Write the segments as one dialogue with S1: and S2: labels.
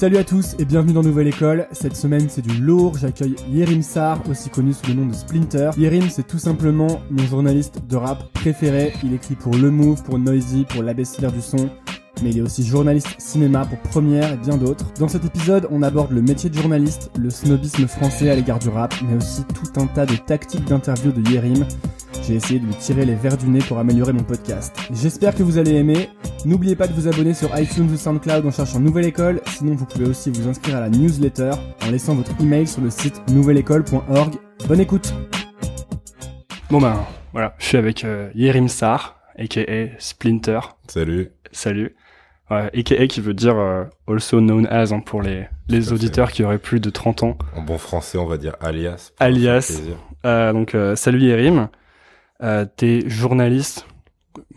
S1: Salut à tous et bienvenue dans Nouvelle École. Cette semaine, c'est du lourd. J'accueille Yerim Sar, aussi connu sous le nom de Splinter. Yerim, c'est tout simplement mon journaliste de rap préféré. Il écrit pour Le Move, pour Noisy, pour l'abécédaire du son. Mais il est aussi journaliste cinéma pour Première et bien d'autres. Dans cet épisode, on aborde le métier de journaliste, le snobisme français à l'égard du rap, mais aussi tout un tas de tactiques d'interview de Yerim j'ai essayé de lui tirer les verres du nez pour améliorer mon podcast. J'espère que vous allez aimer. N'oubliez pas de vous abonner sur iTunes ou SoundCloud en cherchant Nouvelle École. Sinon, vous pouvez aussi vous inscrire à la newsletter en laissant votre email sur le site nouvelleécole.org. Bonne écoute. Bon ben, voilà, je suis avec euh, Yerim Sar, aka Splinter. Salut. Salut. Ouais, aka qui veut dire euh, also known as hein, pour les, les auditeurs qui auraient plus de 30 ans. En bon français, on va
S2: dire alias. Alias.
S1: Euh, donc, euh, salut Yerim. Euh, t'es journaliste,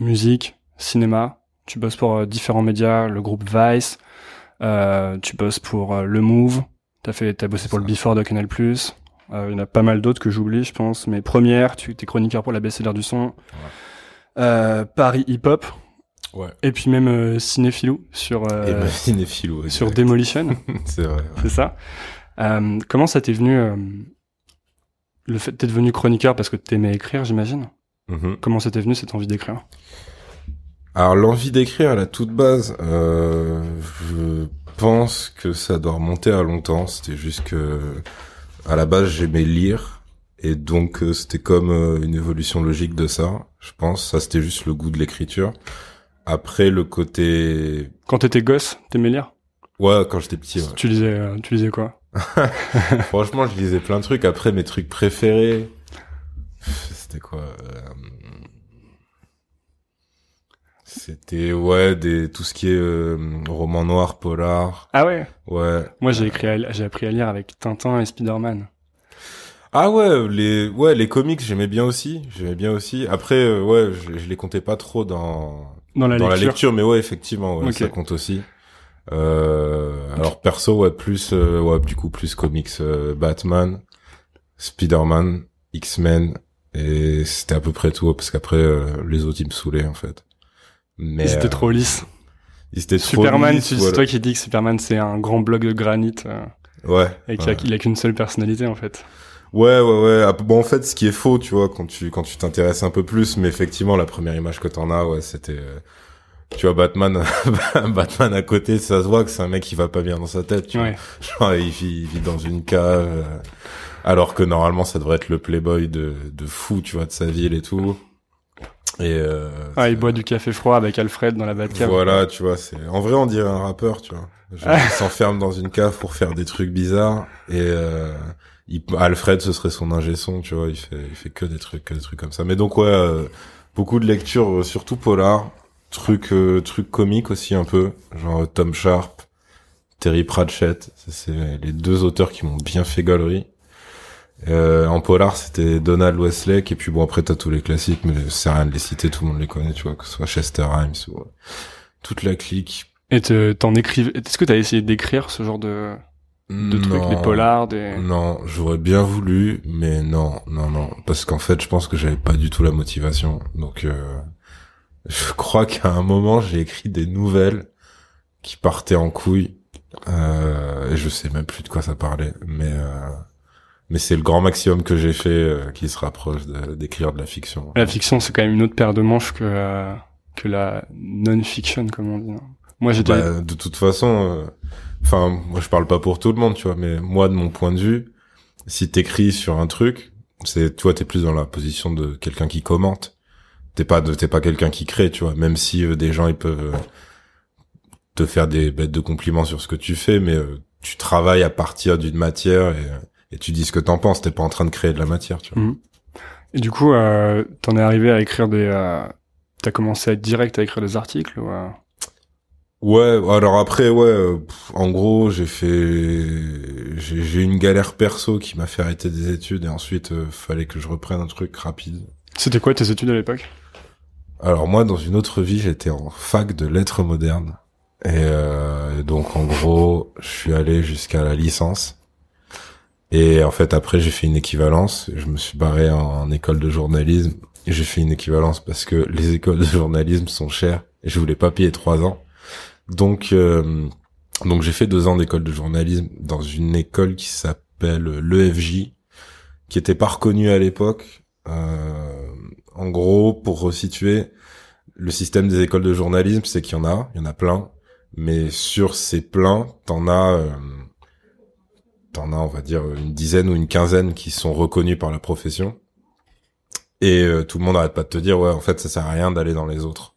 S1: musique, cinéma, tu bosses pour euh, différents médias, le groupe Vice, euh, tu bosses pour euh, Le Move, t'as fait, t'as bossé pour le Before de Canal+, euh, il y en a pas mal d'autres que j'oublie, je pense, mais première, tu t'es chroniqueur pour la best-seller du son, Paris Hip Hop, ouais. et puis même Cinéphilou sur eh ben, sur Demolition, c'est vrai, c'est ça. comment ça t'est venu le fait d'être devenu chroniqueur parce que t'aimais écrire, j'imagine. Mhm. Comment c'était venu cette envie d'écrire
S2: Alors l'envie d'écrire à la toute base, euh, je pense que ça doit remonter à longtemps. C'était juste que à la base j'aimais lire et donc euh, c'était comme euh, une évolution logique de ça. Je pense ça c'était juste le goût de l'écriture. Après le côté. Quand t'étais gosse, t'aimais lire. Ouais, quand j'étais
S1: petit. Tu lisais, tu lisais quoi
S2: Franchement, je lisais plein de trucs. Après, mes trucs préférés, c'était quoi euh, C'était ouais des tout ce qui est euh, roman noir, polar. Ah ouais. Ouais.
S1: Moi j'ai écrit j'ai appris à lire avec Tintin et Spider-Man.
S2: Ah ouais, les ouais, les comics, j'aimais bien aussi, j'aimais bien aussi. Après euh, ouais, je, les comptais pas trop dans dans la, lecture. mais ouais, effectivement, ça compte aussi. Euh, alors perso, ouais, plus, euh, ouais, du coup, plus comics euh, Batman, Spider-Man, X-Men, et c'était à peu près tout, parce qu'après, euh, les autres, ils me saoulaient, en fait.
S1: Mais, c'était trop lisse. C'était trop Superman, c'est toi qui dis que Superman, c'est un grand bloc de granit. ouais. Et qu'il ouais. a qu'une seule personnalité, en fait. Ouais, ouais, ouais. Ah,
S2: bon, en fait, ce qui est faux, tu vois, quand tu quand tu t'intéresses un peu plus, mais effectivement, la première image que t'en as, ouais, c'était tu vois Batman Batman à côté ça se voit que c'est un mec qui va pas bien dans sa tête tu vois Genre, il, vit, dans une cave euh, alors que normalement ça devrait être le playboy de de fou tu vois de sa ville et tout et euh, ah, il boit du café froid avec Alfred dans la Batcave voilà tu vois c'est en vrai on dirait un rappeur tu vois il s'enferme dans une cave pour faire des trucs bizarres et euh, Alfred ce serait son ingé son tu vois il fait il fait que des trucs des trucs comme ça mais donc ouais euh, beaucoup de lectures surtout polar truc euh, truc comique aussi un peu genre Tom Sharp Terry Pratchett c'est les deux auteurs qui m'ont bien fait galerie euh, en polar c'était Donald Westlake et puis bon après t'as tous les classiques mais c'est rien de les citer tout le monde les connaît tu vois que ce soit
S1: Chester Himes ou euh, toute la clique et t'en écrives est-ce que t'as essayé d'écrire ce genre de
S2: de non, trucs, des polars, des... Non, j'aurais bien voulu, mais non, non, non, parce qu'en fait, je pense que j'avais pas du tout la motivation, donc je crois qu'à un moment, j'ai écrit des nouvelles qui partaient en couilles.
S1: Euh, je sais même plus de quoi ça parlait, mais euh,
S2: mais c'est le grand maximum que j'ai fait euh, qui se rapproche d'écrire de, la fiction. La
S1: fiction, c'est quand même une autre paire de manches que euh, que la non-fiction, comme on dit. Hein. Moi, j'ai bah,
S2: de toute façon, euh, enfin, moi, je parle pas pour tout le monde, tu vois, mais moi, de mon point de vue, si t'écris sur un truc, c'est, tu vois, t'es plus dans la position de quelqu'un qui commente t'es pas t'es pas quelqu'un qui crée tu vois même si euh, des gens ils peuvent euh, te faire des bêtes de compliments sur ce que tu fais mais euh, tu travailles à partir d'une matière et, tu dis ce que t'en penses t'es pas en train de créer de la matière
S1: tu vois mhm. et du coup t'en es arrivé à écrire des t'as commencé à être direct à écrire des articles
S2: Ouais, alors après, ouais, en gros, j'ai fait, j'ai eu une galère perso qui m'a fait arrêter des études et ensuite fallait que je reprenne un truc rapide.
S1: C'était quoi tes études à l'époque
S2: alors moi, dans une autre vie, j'étais en fac de lettres modernes. Et euh, donc en gros, je suis allé jusqu'à la licence. Et en fait, après, j'ai fait une équivalence. Je me suis barré en, école de journalisme. J'ai fait une équivalence parce que les écoles de journalisme sont chères et je voulais pas payer trois ans. Donc, euh, donc j'ai fait deux ans d'école de journalisme dans une école qui s'appelle l'EFJ, qui était pas reconnue à l'époque. Euh, en gros, pour resituer, le système des écoles de journalisme, c'est qu'il y en a, il y en a plein, mais sur ces pleins, t'en as, euh, t'en as, on va dire, une dizaine ou une quinzaine qui sont reconnus par la profession. Et euh, tout le monde n'arrête pas de te dire, ouais, en fait, ça sert à rien d'aller dans les autres.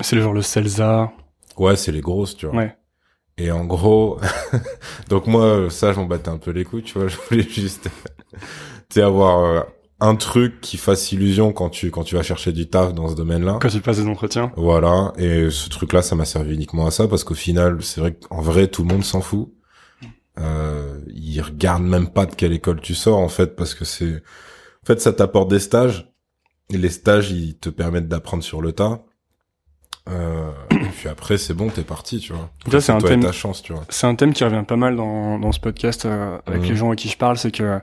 S2: C'est le genre le CELSA. Ouais, c'est les grosses, tu vois. Ouais. Et en gros, donc moi, ça, je m'en battais un peu les couilles, tu vois, je voulais juste, tu avoir euh, un truc qui fasse illusion quand tu quand tu vas chercher du taf dans ce domaine-là. Quand tu passes des entretiens. Voilà, et ce truc-là, ça m'a servi uniquement à ça parce qu'au final, c'est vrai qu'en vrai, tout le monde s'en fout. Euh, ils regardent même pas de quelle école tu sors en fait parce que c'est en fait ça t'apporte des stages. Et les stages, ils te permettent d'apprendre sur le tas. Euh, puis après, c'est bon, t'es parti, tu vois. Ça, c'est un thème. Ta chance, tu vois.
S1: C'est un thème qui revient pas mal dans, dans ce podcast euh, avec mhm. les gens à qui je parle, c'est que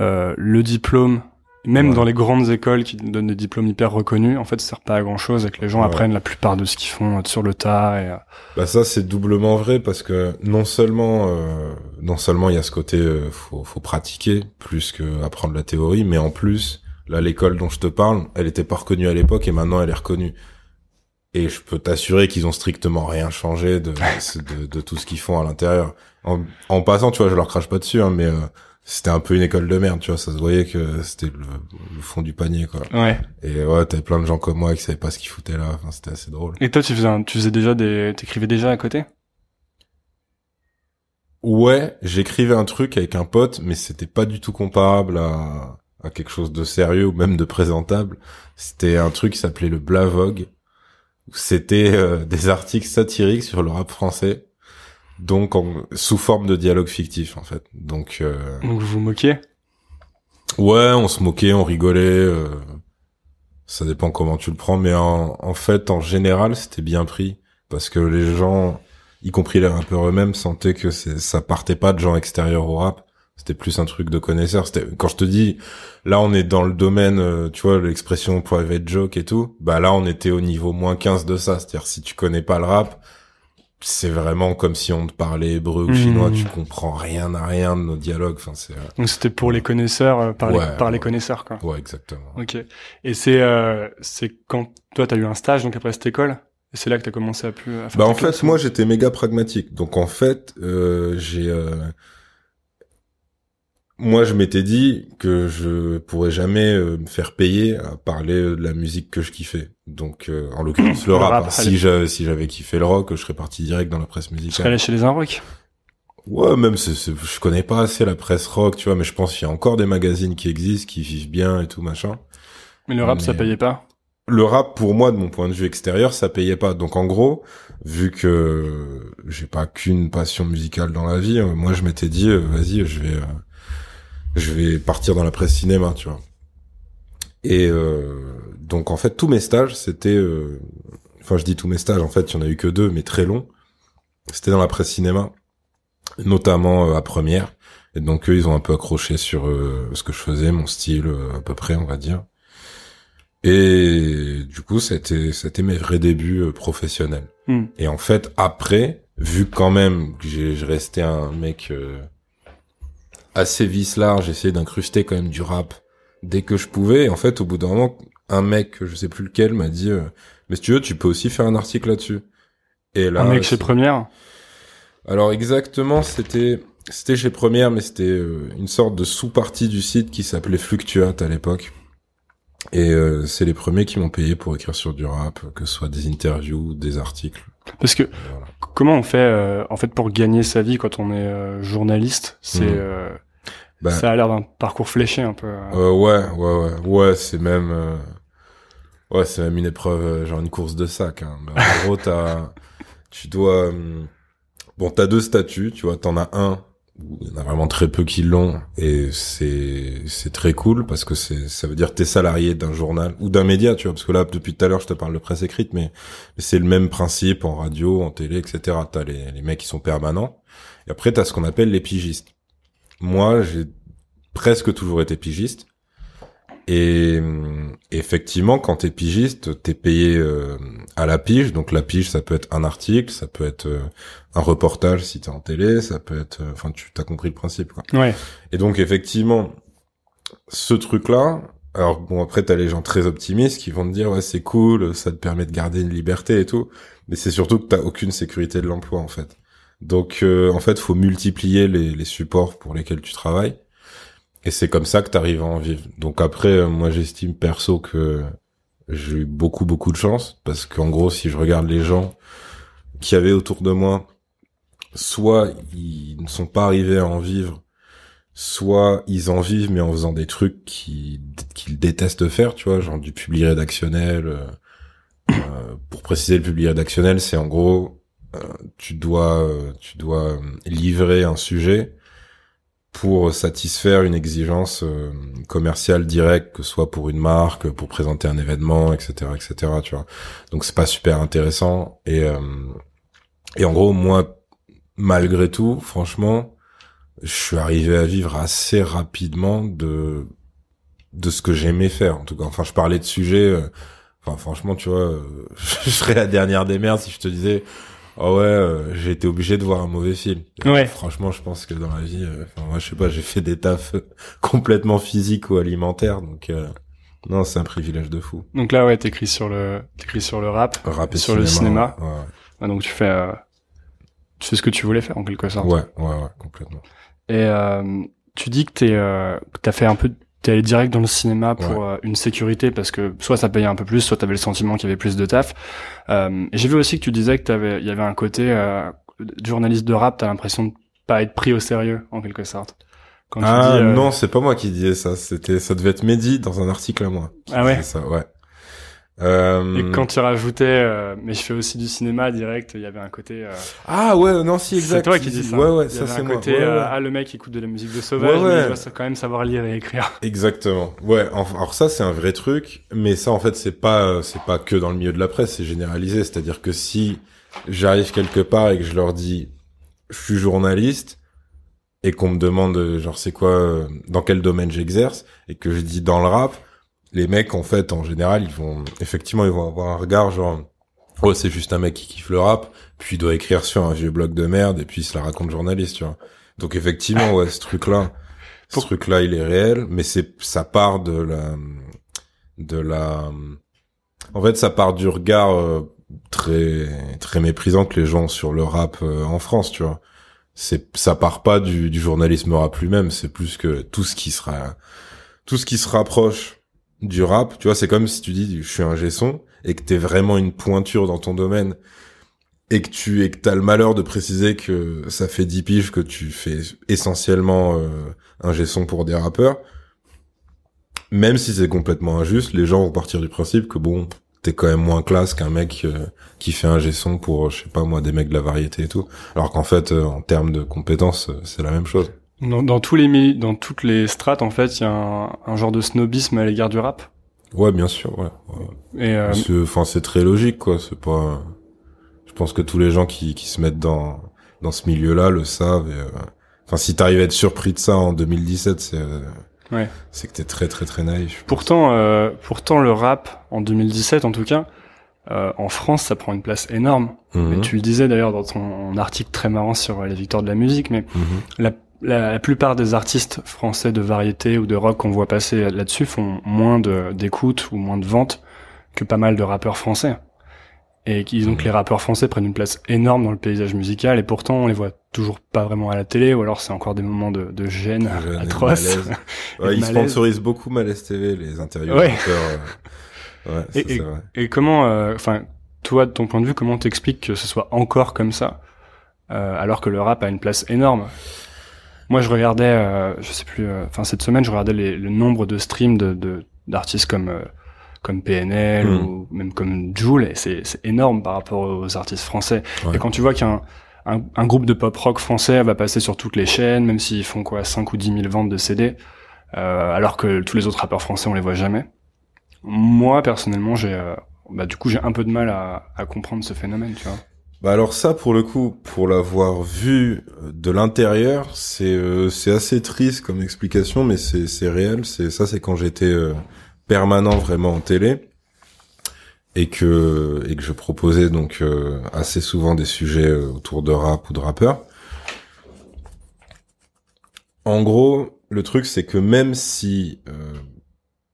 S1: euh, le diplôme même dans les grandes écoles qui donnent des diplômes hyper reconnus, en fait, ça sert pas à grand chose et que les gens apprennent la plupart de ce qu'ils font euh, sur le tas. Et... Euh. Bah ça, c'est doublement vrai parce que non
S2: seulement, euh, non seulement il y a ce côté faut, faut pratiquer plus que apprendre la théorie, mais en plus, là, l'école dont je te parle, elle était pas reconnue à l'époque et maintenant elle est reconnue. Et je peux t'assurer qu'ils ont strictement rien changé de, de, de, tout ce qu'ils font à l'intérieur. En, passant, tu vois, je leur crache pas dessus, hein, mais c'était un peu une école de merde, tu vois, ça se voyait que c'était le, fond du panier, quoi. Ouais. Et ouais, t'avais plein de gens comme moi qui savaient pas ce qu'ils foutaient là,
S1: enfin, c'était assez drôle. Et toi, tu faisais, tu faisais déjà des, t'écrivais déjà à côté?
S2: Ouais, j'écrivais un truc avec un pote, mais c'était pas du tout comparable à, à quelque chose de sérieux ou même de présentable. C'était un truc qui s'appelait le Blavogue. C'était euh, des articles satiriques sur le rap français donc en, sous forme de dialogue fictif en fait.
S1: Donc, euh, vous vous moquiez
S2: Ouais, on se moquait, on rigolait. Euh, ça dépend comment tu le prends, mais en, fait, en général, c'était bien pris parce que les gens, y compris un peu eux-mêmes, sentaient que ça partait pas de gens extérieurs au rap. C'était plus un truc de connaisseurs. quand je te dis, là, on est dans le domaine, euh, tu vois, l'expression private joke et tout. Bah là, on était au niveau moins 15 de ça. C'est-à-dire, si tu connais pas le rap, c'est vraiment comme si on te parlait hébreu ou chinois, mmh. tu comprends rien à rien de nos dialogues. Enfin, c'est. Euh,
S1: donc c'était pour les connaisseurs, euh, par, les, par les connaisseurs, quoi. Ouais, exactement. Ok. Et c'est euh, c'est quand toi t'as eu un stage donc après cette école, et c'est là que t'as commencé à plus. À bah en fait,
S2: moi j'étais méga pragmatique. Donc en fait, j'ai moi, je m'étais dit que je pourrais jamais euh, me faire payer à parler euh, de la musique que je kiffais. Donc, euh, en l'occurrence, le, rap. Hein. Si j'avais kiffé le rock, je serais parti direct dans la presse musicale. Je serais allé chez les Inrocks. Ouais, même je connais pas assez la presse rock, tu vois, mais je pense qu'il y a encore des magazines qui existent, qui vivent bien et tout machin. Mais le rap, ça payait pas le rap, pour moi, de mon point de vue extérieur, ça payait pas. Donc en gros, vu que j'ai pas qu'une passion musicale dans la vie, moi je m'étais dit, vas-y, je vais, je vais partir dans la presse cinéma, tu vois. Et euh, donc en fait, tous mes stages, c'était, euh, enfin je dis tous mes stages, en fait, il y en a eu que deux, mais très longs. C'était dans la presse cinéma, notamment euh, à première. Et donc eux, ils ont un peu accroché sur ce que je faisais, mon style à peu près, on va dire. Et du coup, c'était c'était mes vrais débuts professionnels. Hmm. Et en fait, après, vu quand même que j'ai restais un mec assez vice large, j'essayais d'incruster quand même du rap dès que je pouvais. Et en fait, au bout d'un moment, un mec, je sais plus lequel, m'a dit euh, mais si tu veux, tu peux aussi faire un article là-dessus. Et là, un mec chez Première. Alors exactement, c'était c'était chez Première, mais c'était euh, une sorte de sous-partie du site qui s'appelait Fluctuate à l'époque. Et euh, c'est les premiers qui m'ont payé pour écrire sur du rap, que ce soit des interviews, des articles,
S1: parce que comment on fait euh, en fait pour gagner sa vie quand on est euh, journaliste C'est hmm. euh, ben ça a l'air d'un parcours fléché un peu. Hein.
S2: ouais, ouais, ouais, ouais, c'est même ouais, c'est même une épreuve genre une course de sac. Hein. Ben, en gros, t'as tu dois hum, bon, t'as deux statuts, tu vois, t'en as un il y en a vraiment très peu qui l'ont et c'est c'est très cool parce que c'est ça veut dire t'es salarié d'un journal ou d'un média tu vois parce que là depuis tout à l'heure je te parle de presse écrite mais, c'est le même principe en radio en télé etc t'as les les mecs qui sont permanents et après t'as ce qu'on appelle les pigistes moi j'ai presque toujours été pigiste et euh, effectivement, quand t'es pigiste, t'es payé euh, à la pige. Donc la pige, ça peut être un article, ça peut être euh, un reportage si t'es en télé, ça peut être. Enfin, tu t'as compris le principe, quoi. Ouais. Et donc effectivement, ce truc-là. Alors bon, après t'as les gens très optimistes qui vont te dire ouais c'est cool, ça te permet de garder une liberté et tout. Mais c'est surtout que t'as aucune sécurité de l'emploi en fait. Donc en fait, faut multiplier les supports pour lesquels tu travailles. Et c'est comme ça que tu à en vivre. Donc après, euh, moi j'estime perso que j'ai eu beaucoup beaucoup de chance parce qu'en gros, si je regarde les gens qui avaient autour de moi, soit ils ne sont pas arrivés à en vivre, soit ils en vivent mais en faisant des trucs qu'ils détestent faire, tu vois, genre du public rédactionnel. Euh, euh, pour préciser le public rédactionnel, c'est en gros, tu dois, tu dois livrer un sujet pour satisfaire une exigence euh, commerciale directe, que ce soit pour une marque, pour présenter un événement, etc., etc. Tu vois. Donc c'est pas super intéressant. Et euh, et en gros, moi, malgré tout, franchement, je suis arrivé à vivre assez rapidement de de ce que j'aimais faire. En tout cas, enfin, je parlais de sujets. Euh, enfin, franchement, tu vois, je serais la dernière des mères si je te disais oh ouais, euh, j'ai été obligé de voir un mauvais film. Ouais. Franchement, je pense que dans la vie, euh, moi, je sais pas, j'ai fait des tafs complètement physiques ou alimentaires, donc euh, non, c'est un privilège de fou.
S1: Donc là, ouais, t'écris sur le, t'écris sur le rap, rap et sur le cinéma. Ah, donc tu fais, euh, tu fais ce que tu voulais faire en quelque sorte. Ouais, ouais, ouais, complètement. Et tu dis que t'es, que t'as fait un peu t'es allé direct dans le cinéma pour euh, une sécurité parce que soit ça payait un peu plus, soit t'avais le sentiment qu'il y avait plus de taf. Euh, J'ai vu aussi que tu disais que t'avais, il y avait un côté euh, journaliste de rap, t'as l'impression de pas être pris au sérieux en quelque sorte. ah euh, non,
S2: c'est pas moi qui disais ça. C'était, ça devait être Mehdi dans un article à moi. Ah ouais. Ça, ouais. Euh, et quand
S1: tu rajoutais, euh, mais je fais aussi du cinéma direct, il y avait un côté. Euh,
S2: ah ouais, non, si, exact. C'est toi qui dis ça. Ouais, ouais, ça c'est Côté, ah,
S1: le mec écoute de la musique de sauvage, mais il doit quand même savoir lire et écrire. Exactement.
S2: Ouais, alors ça c'est un vrai truc, mais ça en fait c'est pas, c'est pas que dans le milieu de la presse, c'est généralisé. C'est-à-dire que si j'arrive quelque part et que je leur dis, je suis journaliste, et qu'on me demande, genre c'est quoi, dans quel domaine j'exerce, et que je dis dans le rap, les mecs, en fait, en général, ils vont, effectivement, ils vont avoir un regard genre, oh, c'est juste un mec qui kiffe le rap, puis il doit écrire sur un vieux blog de merde, et puis il se la raconte journaliste, tu vois. Donc effectivement, ouais, ce truc-là, ce truc-là, il est réel, mais c'est, ça part de la, de la, en fait, ça part du regard euh, très, très méprisant que les gens ont sur le rap euh, en France, tu vois. C'est, ça part pas du, journalisme rap lui-même, c'est plus que tout ce qui sera, tout ce qui se rapproche du rap, tu vois, c'est comme si tu dis je suis un gesson » et que t'es vraiment une pointure dans ton domaine et que tu et que t'as le malheur de préciser que ça fait 10 piges que tu fais essentiellement euh, un gesson pour des rappeurs. Même si c'est complètement injuste, les gens vont partir du principe que bon, t'es quand même moins classe qu'un mec euh, qui fait un gesson pour je sais pas moi des mecs de la variété et tout. Alors qu'en fait euh, en termes de compétences, c'est la même chose.
S1: Dans, tous les dans toutes les strates, en fait, il y a un, genre de snobisme à l'égard du rap.
S2: Ouais, bien sûr. Ouais. Et euh, enfin, c'est très logique, quoi. C'est pas. Je pense que tous les gens qui, qui se mettent dans dans ce milieu-là le savent. Euh, enfin, si t'arrives à être surpris de ça en 2017, c'est euh, ouais. c'est que t'es très très très naïf.
S1: Pourtant, pourtant le rap en 2017, en tout cas, euh, en France, ça prend une place énorme. Mhm. tu le disais d'ailleurs dans ton article très marrant sur les victoires de la musique, mais mhm. la la, plupart des artistes français de variété ou de rock qu'on voit passer là-dessus font moins d'écoute ou moins de ventes que pas mal de rappeurs français. Et donc mmh. les rappeurs français prennent une place énorme dans le paysage musical et pourtant on les voit toujours pas vraiment à la télé ou alors c'est encore des moments de, gêne atroce. ils sponsorisent beaucoup Malaise TV, les interviews. Euh, et, comment, euh, enfin, toi de ton point de vue, comment t'expliques que ce soit encore comme ça euh, alors que le rap a une place énorme moi, je regardais, euh, je sais plus, euh, enfin cette semaine, je regardais le nombre de streams de d'artistes comme euh, comme PNL hmm. ou même comme Joule, et c'est énorme par rapport aux artistes français. Et quand tu vois qu'un un, groupe de pop rock français va passer sur toutes les chaînes, même s'ils font quoi 5 ou 10 000 ventes de CD, euh, alors que tous les autres rappeurs français on les voit jamais. Moi personnellement, j'ai bah, du coup j'ai un peu de mal à, à comprendre ce phénomène, tu vois.
S2: Bah alors ça, pour le coup, pour l'avoir vu euh, de l'intérieur, euh, c'est assez triste comme explication, mais c'est réel. C'est ça, c'est quand j'étais euh, permanent vraiment en télé et que et que je proposais donc assez souvent des sujets autour de rap ou de rappeurs. En gros, le truc c'est que même si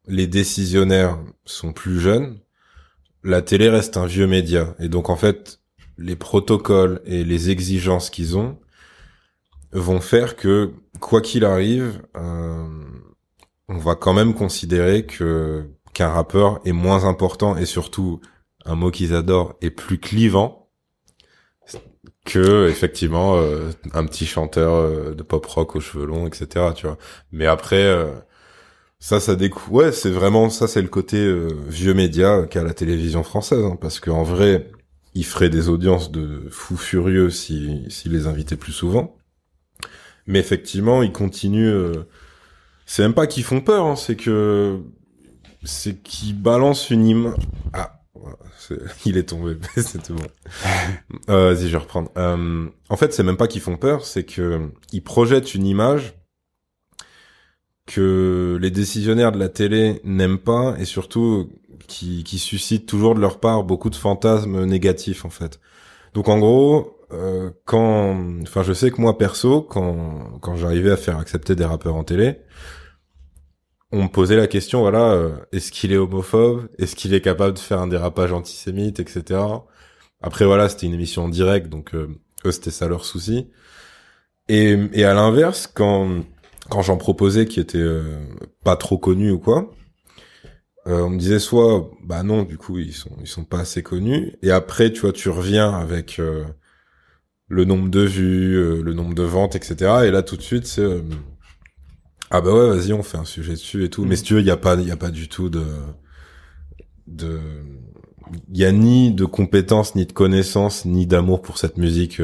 S2: les décisionnaires sont plus jeunes, la télé reste un vieux média et donc en fait les protocoles et les exigences qu'ils ont vont faire que, quoi qu'il arrive, euh, on va quand même considérer que qu'un rappeur est moins important et surtout un mot qu'ils adorent est plus clivant que effectivement euh, un petit chanteur euh, de pop rock aux cheveux longs etc tu vois mais après ça ça découle ouais c'est vraiment ça c'est le côté vieux média qu'a la télévision française hein, parce qu'en vrai il ferait des audiences de fous furieux s'il si, les invitait plus souvent. Mais effectivement, il continue... Euh, c'est même pas qu'ils font peur, hein, c'est que c'est qu'ils balancent une image... Ah, il est tombé, tout bon. Euh, vas-y, je vais reprendre. Euh, en fait, c'est même pas qu'ils font peur, c'est que ils projettent une image que les décisionnaires de la télé n'aiment pas et surtout qui, qui suscitent toujours de leur part beaucoup de fantasmes négatifs en fait. Donc en gros, euh, quand, enfin je sais que moi perso, quand quand j'arrivais à faire accepter des rappeurs en télé, on me posait la question, voilà, euh, est-ce qu'il est homophobe, est-ce qu'il est capable de faire un dérapage antisémite, etc. Après voilà, c'était une émission en direct, donc euh, eux c'était ça leur souci. Et, et à l'inverse, quand quand j'en proposais qui était pas trop connu ou quoi, euh, on me disait soit bah non du coup ils sont ils sont pas assez connus et après tu vois tu reviens avec euh, le nombre de vues euh, le nombre de ventes etc et là tout de suite c'est ah bah ouais vas-y on fait un sujet dessus et tout mm. mais si tu veux il y a pas il y a pas du tout de de il y a ni de compétences ni de connaissances ni d'amour pour cette musique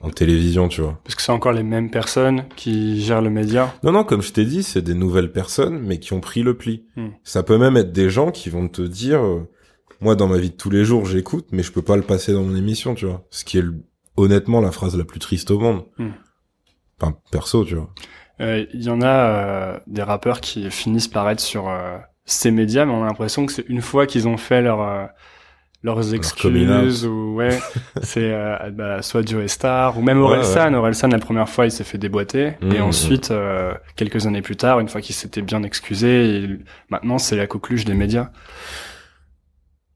S2: en télévision, tu vois.
S1: Parce que c'est encore les mêmes personnes qui gèrent le média. Non, non, comme je t'ai dit, c'est des nouvelles personnes, mais qui ont
S2: pris le pli. Hmm. Ça peut même être des gens qui vont te dire, euh, moi, dans ma vie de tous les jours, j'écoute, mais je peux pas le passer dans mon émission, tu vois. Ce qui est honnêtement la phrase la plus triste au monde. Hmm. Enfin, perso, tu vois.
S1: Il euh, y en a euh, des rappeurs qui finissent par être sur ces médias, mais on a l'impression que c'est une fois qu'ils ont fait leur leurs excuses ou ouais c'est euh, bah, soit Joe Star ou même Orelsan ouais, Orelsan la première fois il s'est fait déboîter mmh. et ensuite euh, quelques années plus tard une fois qu'il s'était bien excusé maintenant c'est la coqueluche des médias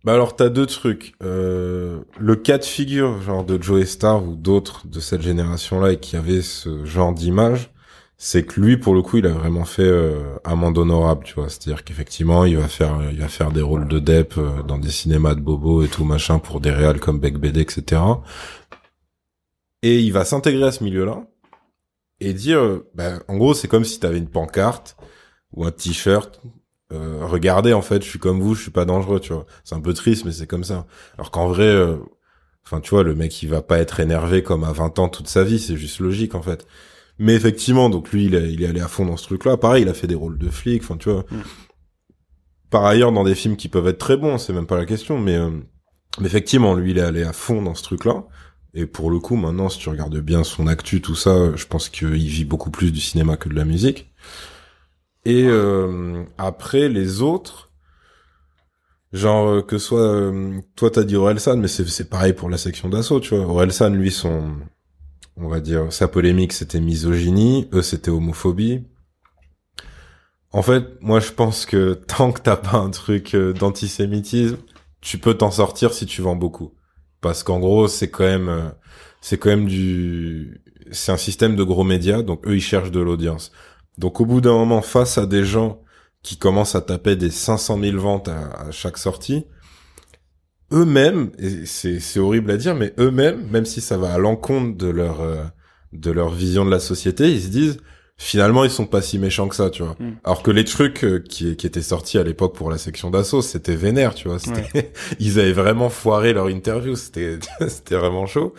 S1: bah alors t'as deux trucs
S2: euh, le cas de figure genre de Joe Star ou d'autres de cette génération là et qui avait ce genre d'image c'est que lui, pour le coup, il a vraiment fait un euh, amende honorable, tu vois. C'est-à-dire qu'effectivement, il va faire, il va faire des rôles de dep euh, dans des cinémas de bobo et tout machin pour des réals comme Beck BD, etc. Et il va s'intégrer à ce milieu-là et dire, euh, ben, en gros, c'est comme si t'avais une pancarte ou un t-shirt. regardez, en fait, je suis comme vous, je suis pas dangereux, tu vois. C'est un peu triste, mais c'est comme ça. Alors qu'en vrai, enfin, tu vois, le mec, il va pas être énervé comme à 20 ans toute sa vie. C'est juste logique, en fait. Mais effectivement, donc lui, il, il est allé à fond dans ce truc-là. Pareil, il a fait des rôles de flic. Enfin, tu vois. Mm. Par ailleurs, dans des films qui peuvent être très bons, c'est même pas la question. Mais, euh, mais effectivement, lui, il est allé à fond dans ce truc-là. Et pour le coup, maintenant, si tu regardes bien son actu, tout ça, je pense qu'il vit beaucoup plus du cinéma que de la musique. Et euh, après, les autres, genre euh, que soit... Euh, toi, t'as dit Orelsan, mais c'est pareil pour la section d'assaut, tu vois. Orelsan, lui, son on va dire, sa polémique, c'était misogynie, eux, c'était homophobie. En fait, moi, je pense que tant que t'as pas un truc euh, d'antisémitisme, tu peux t'en sortir si tu vends beaucoup. Parce qu'en gros, c'est quand même, euh, c'est quand même du, c'est un système de gros médias, donc eux, ils cherchent de l'audience. Donc, au bout d'un moment, face à des gens qui commencent à taper des 500 000 ventes à, à chaque sortie, eux-mêmes, et c'est horrible à dire, mais eux-mêmes, même si ça va à l'encontre de leur euh, de leur vision de la société, ils se disent finalement ils sont pas si méchants que ça, tu vois. Mm. Alors que les trucs euh, qui, qui étaient sortis à l'époque pour la section d'assaut, c'était vénère, tu vois. ils avaient vraiment foiré leur interview, c'était c'était vraiment chaud.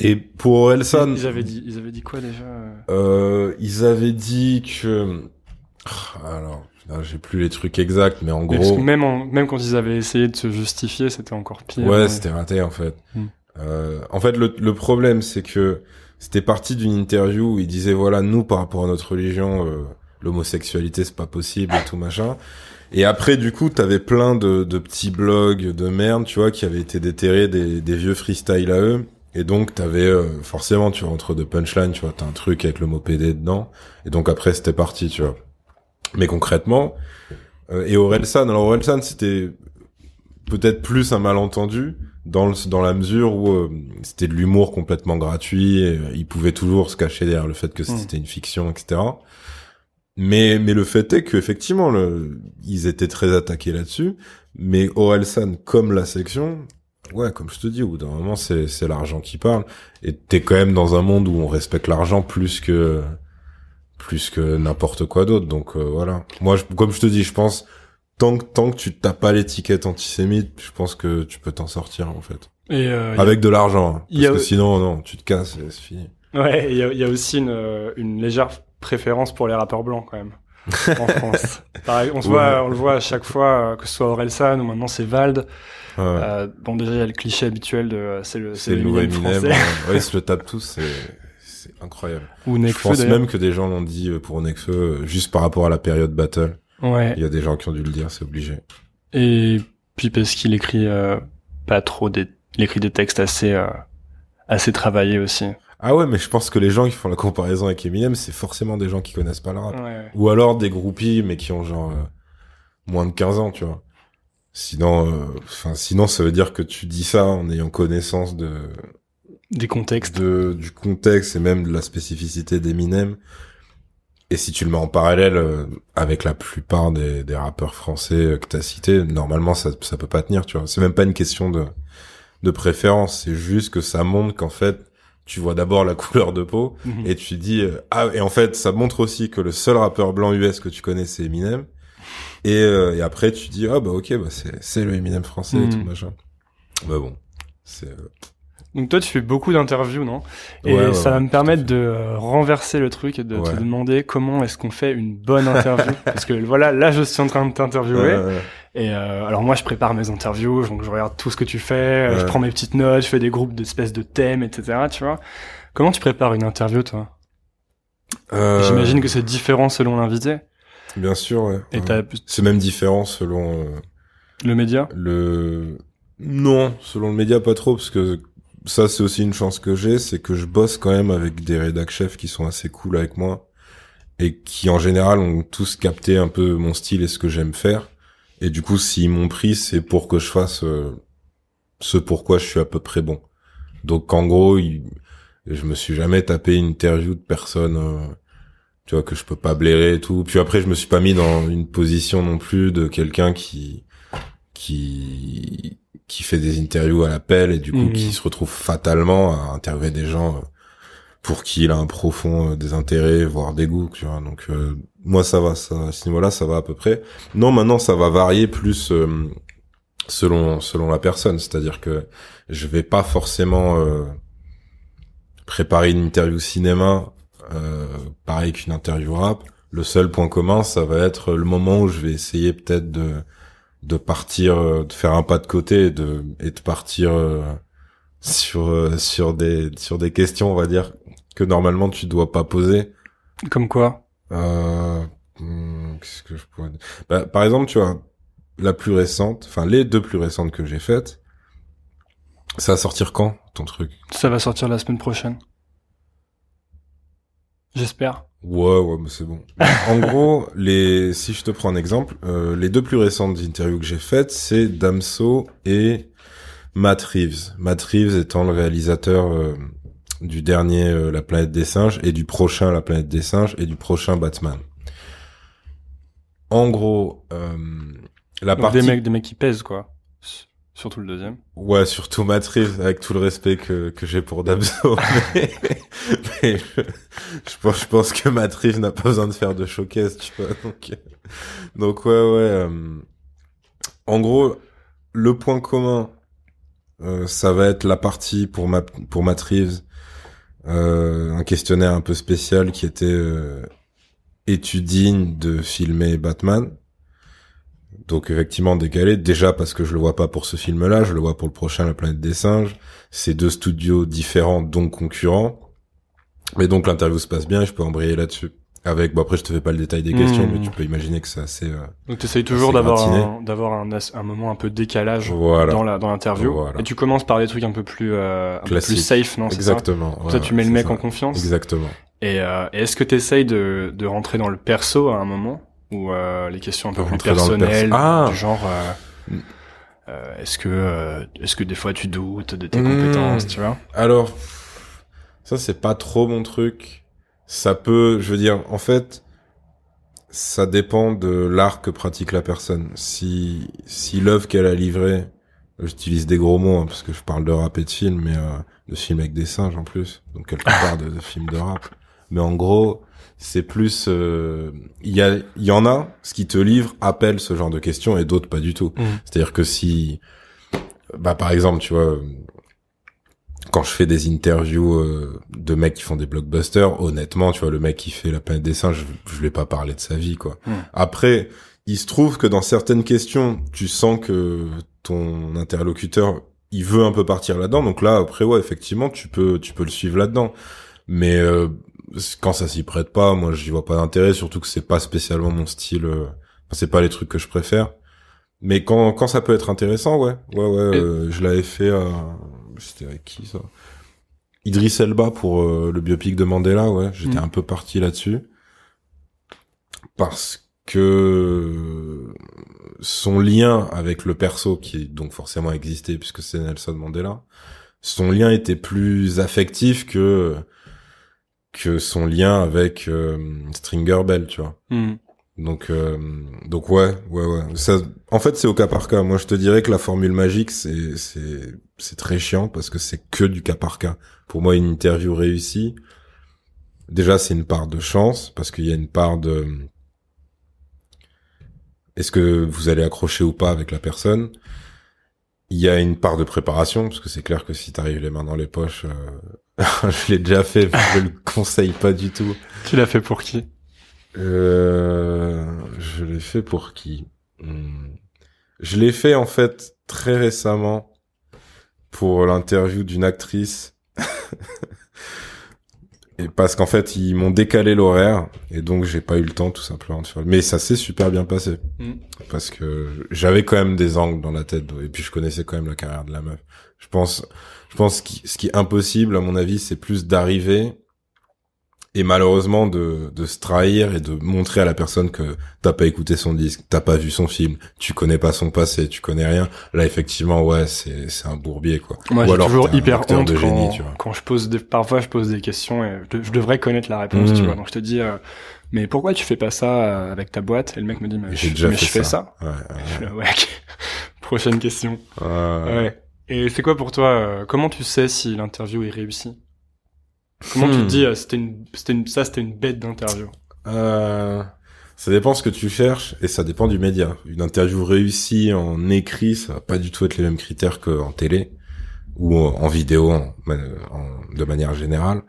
S2: Et pour Orelsan, ils avaient dit ils avaient dit quoi déjà euh, Ils avaient dit que ah, alors j'ai plus les trucs exacts, mais en gros.
S1: même, même quand ils avaient essayé de se justifier, c'était encore pire. Ouais, c'était
S2: raté en fait. Hmm. Euh, en fait, le, le problème, c'est que c'était parti d'une interview où ils disaient voilà, nous par rapport à notre religion, euh, l'homosexualité c'est pas possible et tout machin. Et après, du coup, t'avais plein de, de petits blogs de merde, tu vois, qui avaient été déterrés des, des vieux freestyles à eux. Et donc, t'avais euh, forcément, tu vois, entre deux punchlines, tu vois, t'as un truc avec le mot PD dedans. Et donc après, c'était parti, tu vois. Mais concrètement, euh, et Orelsan, alors Orelsan c'était peut-être plus un malentendu dans dans la mesure où euh, c'était de l'humour complètement gratuit, et, euh, il pouvait toujours se cacher derrière le fait que hmm. c'était une fiction, etc. Mais mais le fait est que effectivement le, ils étaient très attaqués là-dessus, mais Orelsan comme la section Ouais, comme je te dis, au bout d'un moment, c'est l'argent qui parle. Et t'es quand même dans un monde où on respecte l'argent plus que plus que n'importe quoi d'autre. Donc euh, voilà. Moi, comme je te dis, je pense tant que tant que tu t'as pas l'étiquette antisémite, je pense que tu peux t'en sortir en fait. Et euh, avec de l'argent, hein. parce que sinon non, tu te casses c'est fini.
S1: Ouais, il y, y a, aussi une, euh, une, légère préférence pour les rappeurs blancs quand même. en France. Pareil, on, se voit, on le voit à chaque fois, que ce soit Orelsan ou maintenant c'est Vald. Euh, bon, déjà, il y a le cliché habituel de c'est le, c'est le, nouveau français. Ouais, ils se le tapent tous. Incroyable.
S2: Ou Je pense même que des gens l'ont dit euh, pour Nekfeu, euh, juste par rapport à la période Battle. Ouais. Il y a des gens qui ont dû le dire, c'est obligé.
S1: Et puis parce qu'il écrit euh, pas trop des, il écrit des textes assez, assez travaillés aussi. Ah ouais, mais je pense que les gens qui font
S2: la comparaison avec Eminem, c'est forcément des gens qui connaissent pas le rap. Ou alors des groupies, mais qui ont genre moins de 15 ans, tu vois. Sinon, enfin, sinon, ça veut dire que tu dis ça en ayant connaissance de, des contextes. du contexte et même de la spécificité d'Eminem. Et si tu le mets en parallèle euh, avec la plupart des, rappeurs français euh, que t'as cités, normalement ça, ça peut pas tenir, tu vois. C'est même pas une question de, préférence, c'est juste que ça montre qu'en fait, tu vois d'abord la couleur de peau mhm. et tu dis euh, ah et en fait ça montre aussi que le seul rappeur blanc US que tu connais c'est Eminem et, après tu dis ah bah ok bah c'est c'est le Eminem français et tout mhm. machin bah bon c'est
S1: donc toi, tu fais beaucoup d'interviews, non Et ça va me permettre de euh, renverser le truc et de te demander comment est-ce qu'on fait une bonne interview. Parce que voilà, là, je suis en train de t'interviewer. Et euh, alors moi, je prépare mes interviews, donc je regarde tout ce que tu fais, euh, je prends mes petites notes, je fais des groupes d'espèces de thèmes, etc. Tu vois Comment tu prépares une interview, toi
S2: euh... J'imagine que c'est
S1: différent selon l'invité.
S2: Bien sûr, ouais. Et C'est même différent selon... Euh, le média Le... Non, selon le média, pas trop, parce que ça, c'est aussi une chance que j'ai, c'est que je bosse quand même avec des rédacteurs chefs qui sont assez cool avec moi et qui en général ont tous capté un peu mon style et ce que j'aime faire. Et du coup, s'ils m'ont pris, c'est pour que je fasse euh, ce pourquoi je suis à peu près bon. Donc en gros, je me suis jamais tapé une interview de personne, euh, tu vois, que je peux pas blairer et tout. Puis après, je me suis pas mis dans une position non plus de quelqu'un qui qui qui fait des interviews à l'appel et du coup qui mmh. se retrouve fatalement à interviewer des gens euh, pour qui il a un profond euh, désintérêt voire dégoût tu vois donc euh, moi ça va ça à ce niveau là ça va à peu près non maintenant ça va varier plus selon selon la personne c'est à dire que je vais pas forcément préparer une interview cinéma pareil qu'une interview rap le seul point commun ça va être le moment où je vais essayer peut-être de de partir, euh, de faire un pas de côté de, et de partir euh, sur euh, sur des sur des questions, on va dire que normalement tu dois pas poser. Comme quoi hmm, Qu'est-ce que je pourrais dire bah, Par exemple, tu vois, la plus récente, enfin les deux plus récentes que j'ai faites, ça va sortir quand ton truc
S1: Ça va sortir la semaine prochaine. J'espère.
S2: Ouais, ouais, mais c'est bon. en gros, les, si je te prends un exemple, euh, les deux plus récentes interviews que j'ai faites, c'est Damso et Matt Reeves. Matt Reeves étant le réalisateur euh, du dernier euh, La planète des singes et du prochain La planète des singes et du prochain Batman.
S1: En gros, la partie... Des mecs, des mecs qui pèsent, quoi. Surtout le deuxième.
S2: Ouais, surtout Matrice, avec tout le respect que, que j'ai pour Dabzor. mais, je, pense, que Matrice n'a pas besoin de faire de showcase, tu vois. Donc, euh, donc ouais, ouais. Euh, en gros, le point commun, euh, ça va être la partie pour ma, pour Matrice, un questionnaire un peu spécial qui était euh, étudine de filmer Batman. Donc effectivement décalé, déjà parce que je le vois pas pour ce film-là, je le vois pour le prochain La planète des singes. C'est deux studios différents, donc concurrents. Mais donc l'interview se passe bien je peux embrayer là-dessus. Avec, bon après je te fais pas le détail des hmm. questions, mais tu peux imaginer que c'est assez... Euh,
S1: donc t'essayes toujours d'avoir un, d'avoir un, moment un peu décalage dans la dans l'interview. Et tu commences par des trucs un peu plus, euh, plus safe, non Exactement. Ça, tu mets le mec
S2: en confiance. Exactement.
S1: Euh, et, est-ce que t'essayes de, de rentrer dans le perso à un moment ou euh, les questions un peu plus personnelles, ah du genre euh, euh est-ce que euh, est-ce que des fois tu doutes de tes hmm. compétences, tu vois Alors ça c'est pas trop mon truc.
S2: Ça peut, je veux dire, en fait, ça dépend de l'art que pratique la personne. Si si l'œuvre qu'elle a livrée, j'utilise des gros mots hein, parce que je parle de rap et de film, mais de film avec des singes en plus, donc quelque part de, de de rap. Mais en gros, c'est plus euh, il y a il y en a ce qui te livre appelle ce genre de questions et d'autres pas du tout. Mm. C'est-à-dire que si bah par exemple, tu vois quand je fais des interviews euh, de mecs qui font des blockbusters, honnêtement, tu vois le mec qui fait la peine des singes, je, je pas parler de sa vie quoi. Mm. Après, il se trouve que dans certaines questions, tu sens que ton interlocuteur il veut un peu partir là-dedans. Donc là après ouais, effectivement, tu peux tu peux le suivre là-dedans. Mais euh, quand ça s'y prête pas, moi j'y vois pas d'intérêt, surtout que c'est pas spécialement mon style, euh, c'est pas les trucs que je préfère. Mais quand, quand ça peut être intéressant, ouais, ouais, ouais, euh, je l'avais fait, à... c'était avec qui ça Idriss Elba pour euh, le biopic de Mandela, ouais, j'étais mm. un peu parti là-dessus parce que son lien avec le perso qui donc forcément existait, puisque c'est Nelson Mandela, son lien était plus affectif que que euh, son lien avec euh, Stringer Bell, tu vois. Hmm. Donc, euh, donc ouais, ouais, ouais. Ça, en fait, c'est au cas par cas. Moi, je te dirais que la formule magique, c'est, c'est, c'est très chiant parce que c'est que du cas par cas. Pour moi, une interview réussie, déjà, c'est une part de chance parce qu'il y a une part de, est-ce que vous allez accrocher ou pas avec la personne Il y a une part de préparation, parce que c'est clair que si t'arrives les mains dans les poches, euh, je l'ai déjà fait, je le conseille pas du tout. Tu l'as fait pour qui euh, Je l'ai fait pour qui hmm. Je l'ai fait en fait très récemment pour l'interview d'une actrice. et parce qu'en fait, ils m'ont décalé l'horaire et donc j'ai pas eu le temps tout simplement Mais ça s'est super bien passé hmm. parce que j'avais quand même des angles dans la tête et puis je connaissais quand même la carrière de la meuf. Je pense je pense que ce qui est impossible, à mon avis, c'est plus d'arriver et malheureusement de, de se trahir et de montrer à la personne que t'as pas écouté son disque, t'as pas vu son film, tu connais pas son passé, tu connais rien. Là, effectivement, ouais, c'est, c'est un bourbier, quoi. Moi, j'ai toujours hyper honte de
S1: quand, je pose parfois je pose des questions et je, devrais connaître la réponse, tu hmm. vois. Donc je te dis, euh, mais pourquoi tu fais pas ça euh, avec ta boîte? Et le mec me dit, mais, je fais ça. Ouais, ouais. Prochaine question. ouais. Et c'est quoi pour toi euh, Comment tu sais si l'interview est réussie Comment tu te hmm. dis euh, c'était une, c'était une, ça c'était une bête d'interview
S2: euh, Ça dépend ce que tu cherches et ça dépend du média. Une interview réussie en écrit, ça va pas du tout être les mêmes critères qu'en télé ou en vidéo de manière générale.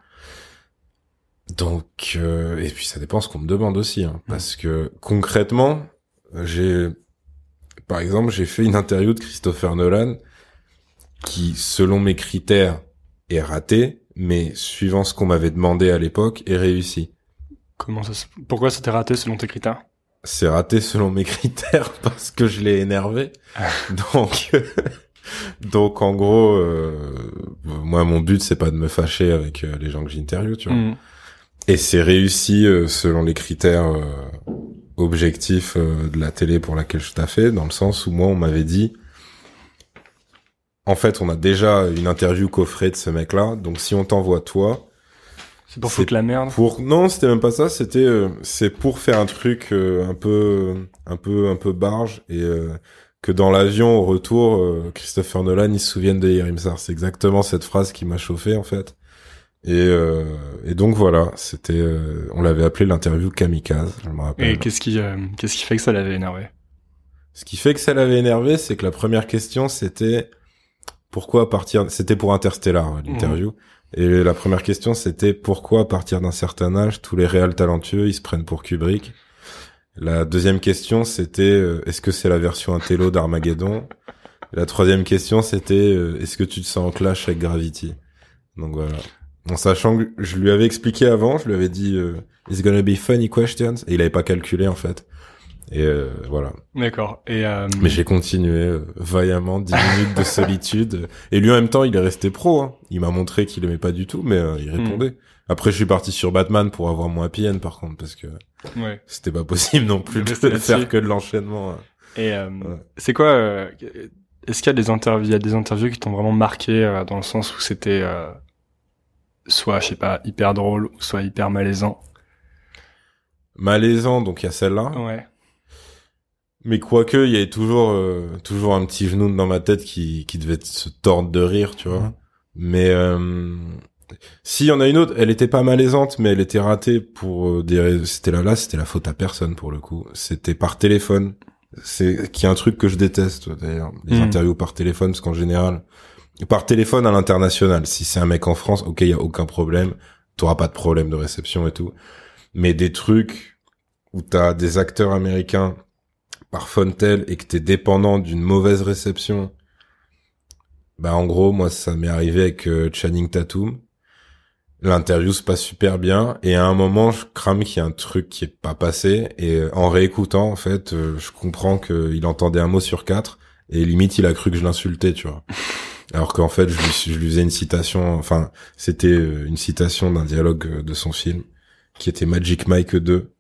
S2: Donc euh, et puis ça dépend ce qu'on me demande aussi hein, hmm. parce que concrètement j'ai par exemple j'ai fait une interview de Christopher Nolan qui, selon mes critères, est raté, mais suivant ce qu'on m'avait demandé à l'époque, est réussi.
S1: Comment ça Pourquoi c'était raté selon tes critères
S2: C'est raté selon mes critères parce que je l'ai énervé. Ah. donc, donc en gros, euh, moi mon but c'est pas de me fâcher avec euh, les gens que j'interviewe, tu vois. Hmm. Et c'est réussi euh, selon les critères objectifs de la télé pour laquelle je t'ai fait, dans le sens où moi on m'avait dit en fait, on a déjà une interview coffrée de ce mec-là. Donc, si on t'envoie toi, c'est pour foutre la merde. Pour non, c'était même pas ça. C'était euh, c'est pour faire un truc euh, un peu un peu un peu barge et euh, que dans l'avion au retour, Christopher Nolan il se souvienne de Sar. C'est exactement cette phrase qui m'a chauffé en fait. Et, donc voilà, c'était on l'avait appelé l'interview kamikaze. Je me
S1: rappelle. Et qu'est-ce qui qu'est-ce qui fait que ça l'avait énervé
S2: Ce qui fait que ça l'avait énervé, c'est que la première question c'était pourquoi partir C'était pour Interstellar euh, l'interview. Mhm. Et la première question, c'était pourquoi à partir d'un certain âge, tous les réels talentueux, ils se prennent pour Kubrick La deuxième question, c'était euh, est-ce que c'est la version intello d'Armageddon La troisième question, c'était euh, est-ce que tu te sens en clash avec Gravity Donc voilà. En sachant que je lui avais expliqué avant, je lui avais dit it's gonna be funny questions et il avait pas calculé en fait. Et euh, voilà.
S1: D'accord. Et euh, mais j'ai
S2: continué euh, vaillamment 10 minutes de solitude. Et lui en même temps, il est resté pro. Hein. Il m'a montré qu'il aimait pas du tout, mais il hmm. répondait. Après, je suis parti sur Batman pour avoir mon happy par contre, parce que ouais. c'était pas possible non plus de faire que de
S1: l'enchaînement. Hein. Et c'est quoi Est-ce qu'il y a des interviews, il y a des interviews qui t'ont vraiment marqué dans le sens où c'était soit, je sais pas, hyper drôle, soit hyper malaisant. Malaisant, donc il y a celle-là. Ouais.
S2: Mais quoique, il y avait toujours, euh, toujours un petit genou dans ma tête qui, qui devait se tordre de rire, tu vois. Mais euh, il y en a une autre, elle était pas malaisante, mais elle était ratée pour euh, des. C'était là, là, c'était la faute à personne pour le coup. C'était par téléphone. C'est qui est un truc que je déteste d'ailleurs, les hmm. interviews par téléphone, parce qu'en général, par téléphone à l'international. Si c'est un mec en France, ok, il y a aucun problème, t'auras pas de problème de réception et tout. Mais des trucs où t'as des acteurs américains par Fontel et que t'es dépendant d'une mauvaise réception, bah en gros, moi ça m'est arrivé avec euh, Channing Tatum. L'interview se passe super bien et à un moment je crame qu'il y a un truc qui est pas passé et euh, en réécoutant en fait euh, je comprends qu'il entendait un mot sur quatre et limite il a cru que je l'insultais tu vois. Alors qu'en fait je lui, je lui, faisais une citation, enfin c'était une citation d'un dialogue de son film qui était Magic Mike 2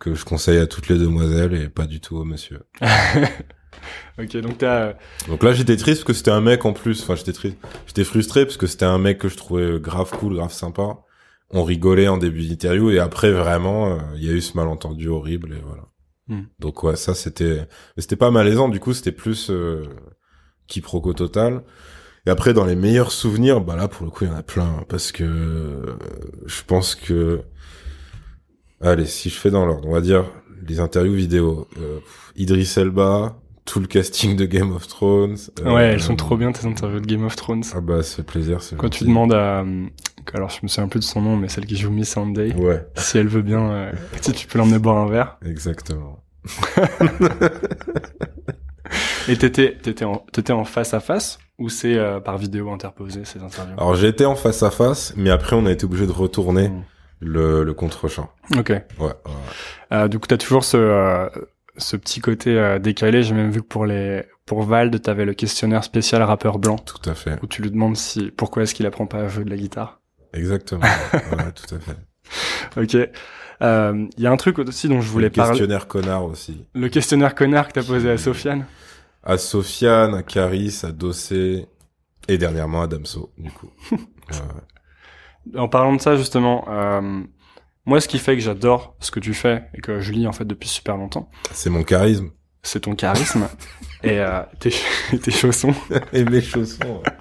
S2: que je conseille à toutes les demoiselles et pas du tout aux
S1: messieurs. ok, donc t'as. Euh,
S2: donc là, j'étais triste parce que c'était un mec en plus. Enfin, j'étais triste. J'étais frustré parce que c'était un mec que je trouvais grave cool, grave sympa. On rigolait en début d'interview et après, vraiment, euh, il y a eu ce malentendu horrible et voilà. Hmm. Donc ouais, ça c'était, mais c'était pas malaisant. Du coup, c'était plus euh, quiproquo total. Et après, dans les meilleurs souvenirs, bah là, pour le coup, il y en a plein parce que euh, je pense que Allez, si je fais dans l'ordre, on va dire les interviews vidéo. Euh, Idris Elba, tout le casting de Game of Thrones. Euh, ouais, elles sont trop
S1: bien tes interviews de Game of Thrones. Ah bah c'est plaisir. Quand tu demandes à, euh, alors je me souviens plus de son nom, mais celle qui joue Miss Sunday, ouais. si elle veut bien, euh, si tu peux l'emmener boire un verre. Exactement. Et t'étais t'étais en en face à face ou c'est par vidéo interposée ces interviews
S2: Alors j'étais en face à face, mais après on a été obligé de retourner. Hmm le, le contre-champ. Ok.
S1: Ouais. Euh, du coup, t'as toujours ce, euh, ce petit côté euh, décalé. J'ai même vu que pour les pour Vald, t'avais le questionnaire spécial rappeur blanc. Tout à fait. Où tu lui demandes si pourquoi est-ce qu'il apprend pas à jouer de la guitare. Exactement. voilà, tout à fait. Ok. Il y a un truc aussi dont je voulais parler. Le questionnaire connard aussi. Le questionnaire connard que t'as posé à Sofiane.
S2: À Sofiane, à Caris, à Dossé et dernièrement à Damso, du coup.
S1: En parlant de ça justement, euh, moi ce qui fait que j'adore ce que tu fais et que je lis en fait depuis super longtemps. C'est mon charisme. C'est ton charisme et euh, tes, chaussons. et mes chaussons. Ouais.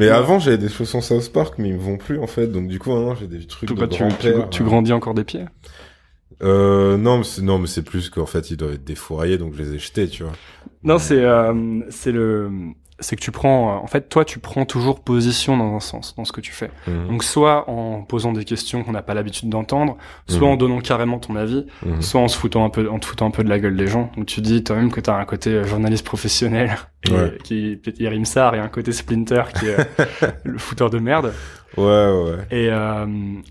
S2: Mais avant j'avais des chaussons South Park mais ils me vont plus en fait donc du coup maintenant j'ai des trucs de tu, hein. grandis encore des pieds. Euh, non, mais c'est, non, mais c'est plus qu'en fait, ils doivent être défouraillés, donc je les ai jetés, tu vois.
S1: Non, c'est, euh, c'est le, c'est que tu prends, euh, en fait, toi, tu prends toujours position dans un sens, dans ce que tu fais. Mmh. Donc, soit en posant des questions qu'on n'a pas l'habitude d'entendre, soit mmh. en donnant carrément ton avis, mmh. soit en se foutant un peu, en te foutant un peu de la gueule des gens. Donc, tu dis toi-même que t'as un côté euh, journaliste professionnel, qui rime ça et un côté Splinter, qui est le fouteur de merde. Ouais, ouais. Et, euh,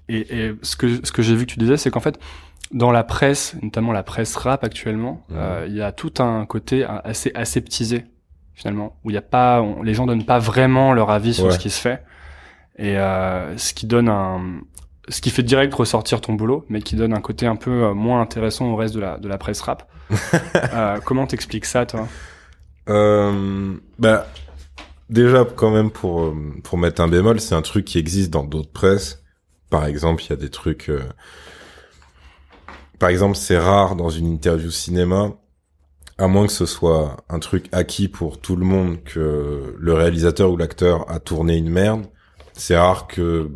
S1: et, et ce que, ce que j'ai vu que tu disais, c'est qu'en fait, dans la presse, notamment la presse rap actuellement, il y a tout un côté assez aseptisé finalement, où il y a pas, les gens donnent pas vraiment leur avis sur ce qui se fait, et euh, ce qui donne un, ce qui fait direct ressortir ton boulot, mais qui donne un côté un peu euh, moins intéressant au reste de la de la presse rap. Euh, comment t'expliques ça, toi
S2: euh, Bah déjà quand même pour euh, pour mettre un bémol, c'est un truc qui existe dans d'autres presses. Par exemple, il y a des trucs. Par exemple, c'est rare dans une interview cinéma à moins que ce soit un truc acquis pour tout le monde que le réalisateur ou l'acteur a tourné une merde, c'est rare que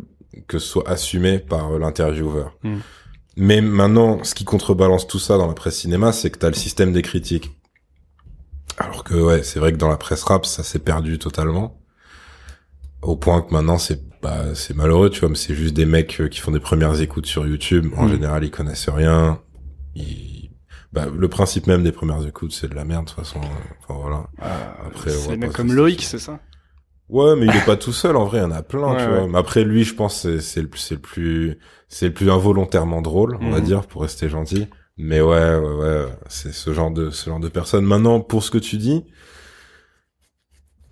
S2: que ce soit assumé par l'intervieweur. Hmm. Mais maintenant, ce qui contrebalance tout ça dans la presse cinéma, c'est que t'as le système des critiques. Alors que ouais, c'est vrai que dans la presse rap, ça s'est perdu totalement. Au point que maintenant, c'est bah, c'est malheureux, tu vois, mais c'est juste des mecs euh, qui font des premières écoutes sur YouTube. En hmm. général, ils connaissent rien bah, le principe même des premières écoutes, c'est de la merde de toute façon. Hein. Enfin voilà. Ah, après, c'est comme Loïc, c'est ça Ouais, mais il est pas tout seul en vrai, il y en a plein, tu vois. Mais après lui, je pense c'est le c'est le plus c'est le plus involontairement drôle, on va mhm. dire pour rester gentil. Mais ouais, ouais, ouais, c'est ce genre de ce genre de personne. Maintenant, pour ce que tu dis,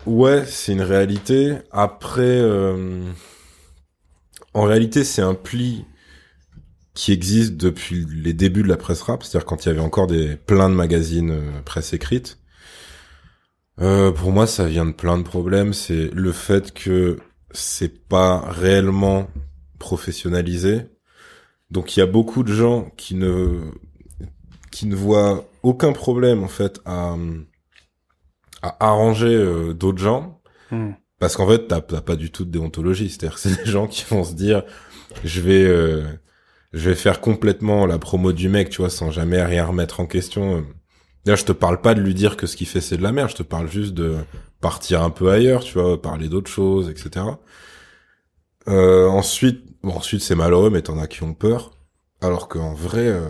S2: ouais, c'est une réalité. Après, euh, en réalité, c'est un pli qui existe depuis les débuts de la presse rap, c'est-à-dire quand il y avait encore des plein de magazines euh, presse écrite. Euh, pour moi, ça vient de plein de problèmes. C'est le fait que c'est pas réellement professionnalisé. Donc il y a beaucoup de gens qui ne qui ne voient aucun problème en fait à à arranger euh, d'autres gens hmm. parce qu'en fait t'as pas du tout de déontologie. C'est-à-dire c'est des gens qui vont se dire je vais je vais faire complètement la promo du mec, tu vois, sans jamais rien remettre en question. Là, je te parle pas de lui dire que ce qu'il fait c'est de la merde, je te parle juste de partir un peu ailleurs, tu vois, parler d'autres choses, etc. Euh, ensuite, ensuite c'est malheureux, mais t'en as qui ont peur. Alors qu'en vrai, euh,